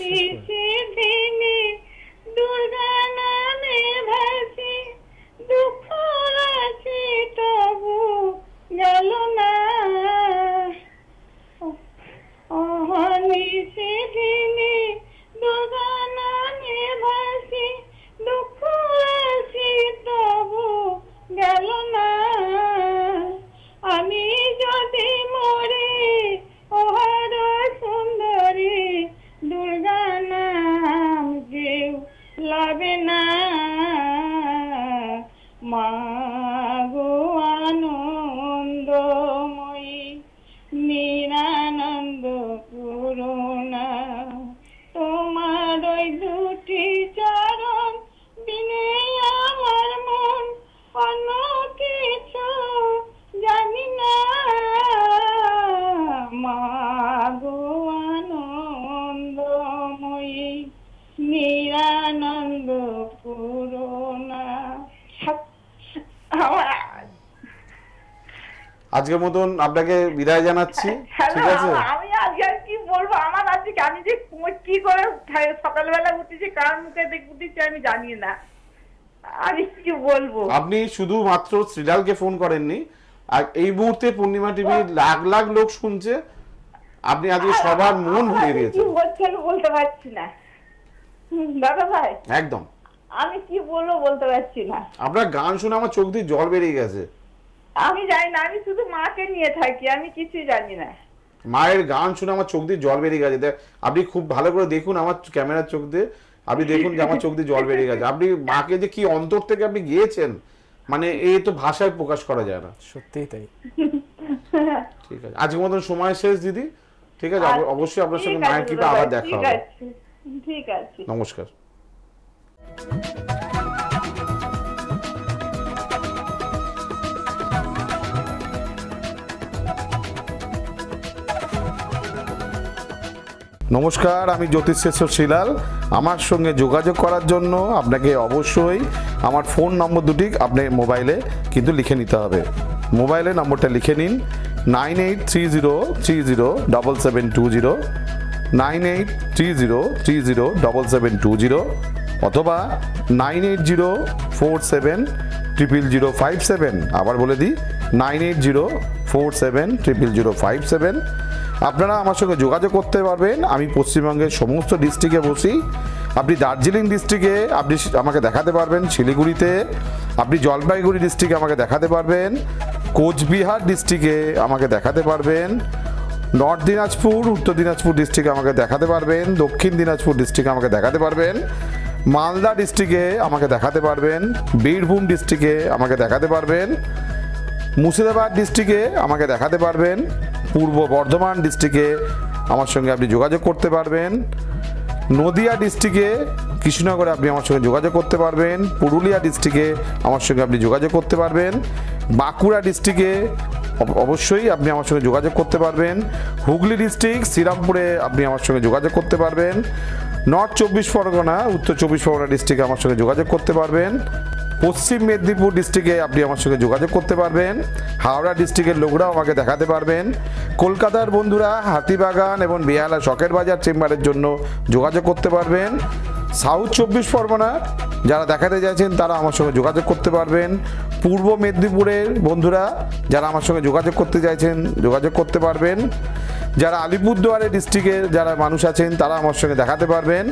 Speaker 3: আজকের মতন আপনাকে বিদায় জানাচ্ছি হ্যাঁ, ঠিক আছে
Speaker 1: আমি আজকে কি বলবো আমার আজকে আমি যে কি করে সকালবেলা উঠেছি কার মুখে দেখে উঠেছি আমি জানি না আমি কি বলবো আপনি
Speaker 3: শুধু মাত্র শ্রীলালকে ফোন করেননি আর এই মুহূর্তে পূর্ণিমা টিভি হ্যাঁ। লাখ লাখ লোক শুনছে আপনি আজকে হ্যাঁ, সবার মন ভরে দিয়েছেন কি
Speaker 1: বলছেন বলতে পারছি না দাদা ভাই একদম আমি কি বলবো বলতে পারছি না
Speaker 3: আপনার গান শুনে আমার চোখ দিয়ে জল বেরিয়ে গেছে
Speaker 1: আমি জানি না আমি শুধু মাকে নিয়ে থাকি আমি কিছুই জানি না
Speaker 3: মায়ের গান শুনে আমার চোখ দিয়ে জল বেরিয়ে গেছে আপনি খুব ভালো করে দেখুন আমার ক্যামেরার চোখ দিয়ে আপনি দেখুন যে আমার চোখ দিয়ে জল বেরিয়ে গেছে আপনি মাকে যে কি অন্তর থেকে আপনি গিয়েছেন মানে এ তো ভাষায় প্রকাশ করা যায় না সত্যিই তাই ঠিক আছে আজকের মতন সময় শেষ দিদি ঠিক আছে অবশ্যই আপনার সঙ্গে মায়ের কৃপা আবার দেখা হবে ঠিক আছে নমস্কার নমস্কার আমি জ্যোতিষেশ্বর শিলাল আমার সঙ্গে যোগাযোগ করার জন্য আপনাকে অবশ্যই আমার ফোন নম্বর দুটি আপনার মোবাইলে কিন্তু লিখে নিতে হবে মোবাইলে নম্বরটা লিখে নিন nine eight three zero three zero double seven two zero nine eight three zero three zero double seven two zero অথবা nine eight zero four seven triple zero five seven আবার বলে দিই nine eight zero four seven triple zero five seven আপনারা আমার সঙ্গে যোগাযোগ করতে পারবেন আমি পশ্চিমবঙ্গের সমস্ত ডিস্ট্রিক্টে বসি আপনি দার্জিলিং ডিস্ট্রিক্টে আপনি আমাকে দেখাতে পারবেন শিলিগুড়িতে আপনি জলপাইগুড়ি ডিস্ট্রিক্টে আমাকে দেখাতে পারবেন কোচবিহার ডিস্ট্রিক্টে আমাকে দেখাতে পারবেন নর্থ দিনাজপুর উত্তর দিনাজপুর ডিস্ট্রিক্টে আমাকে দেখাতে পারবেন দক্ষিণ দিনাজপুর ডিস্ট্রিক্টে আমাকে দেখাতে পারবেন মালদা ডিস্ট্রিক্টে আমাকে দেখাতে পারবেন বীরভূম ডিস্ট্রিক্টে আমাকে দেখাতে পারবেন মুর্শিদাবাদ ডিস্ট্রিক্টে আমাকে দেখাতে পারবেন পূর্ব বর্ধমান ডিস্ট্রিক্টে আমার সঙ্গে আপনি যোগাযোগ করতে পারবেন নদিয়া ডিস্ট্রিক্টে কৃষ্ণনগরে আপনি আমার সঙ্গে যোগাযোগ করতে পারবেন পুরুলিয়া ডিস্ট্রিক্টে আমার সঙ্গে আপনি যোগাযোগ করতে পারবেন বাঁকুড়া ডিস্ট্রিক্টে অবশ্যই আপনি আমার সঙ্গে যোগাযোগ করতে পারবেন হুগলি ডিস্ট্রিক্ট শ্রীরামপুরে আপনি আমার সঙ্গে যোগাযোগ করতে পারবেন নর্থ চব্বিশ পরগনা উত্তর চব্বিশ পরগনা ডিস্ট্রিক্টে আমার সঙ্গে যোগাযোগ করতে পারবেন পশ্চিম মেদিনীপুর ডিস্ট্রিক্টে আপনি আমার সঙ্গে যোগাযোগ করতে পারবেন হাওড়া ডিস্ট্রিক্টের লোকরাও আমাকে দেখাতে পারবেন কলকাতার বন্ধুরা হাতিবাগান এবং বেহালা শখের বাজার চেম্বারের জন্য যোগাযোগ করতে পারবেন সাউথ চব্বিশ পরগনা যারা দেখাতে চাইছেন তারা আমার সঙ্গে যোগাযোগ করতে পারবেন পূর্ব মেদিনীপুরের বন্ধুরা যারা আমার সঙ্গে যোগাযোগ করতে চাইছেন যোগাযোগ করতে পারবেন যারা আলিপুরদুয়ারের ডিস্ট্রিক্টের যারা মানুষ আছেন তারা আমার সঙ্গে দেখাতে পারবেন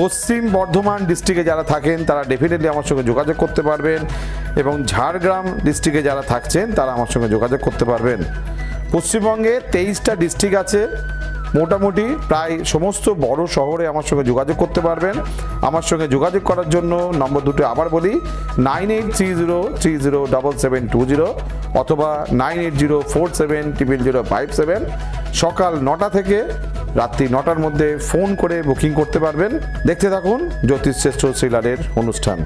Speaker 3: পশ্চিম বর্ধমান ডিস্ট্রিক্টে যারা থাকেন তারা ডেফিনেটলি আমার সঙ্গে যোগাযোগ করতে পারবেন এবং ঝাড়গ্রাম ডিস্ট্রিক্টে যারা থাকছেন তারা আমার সঙ্গে যোগাযোগ করতে পারবেন পশ্চিমবঙ্গে তেইশটা ডিস্ট্রিক্ট আছে মোটামুটি প্রায় সমস্ত বড় শহরে আমার সঙ্গে যোগাযোগ করতে পারবেন আমার সঙ্গে যোগাযোগ করার জন্য নম্বর দুটো আবার বলি nine eight three zero three zero double seven two zero অথবা nine eight zero four seven triple zero five seven সকাল নটা থেকে রাত্রি নটার মধ্যে ফোন করে বুকিং করতে পারবেন দেখতে থাকুন জ্যোতিষ শ্রেষ্ঠ সিলারের অনুষ্ঠান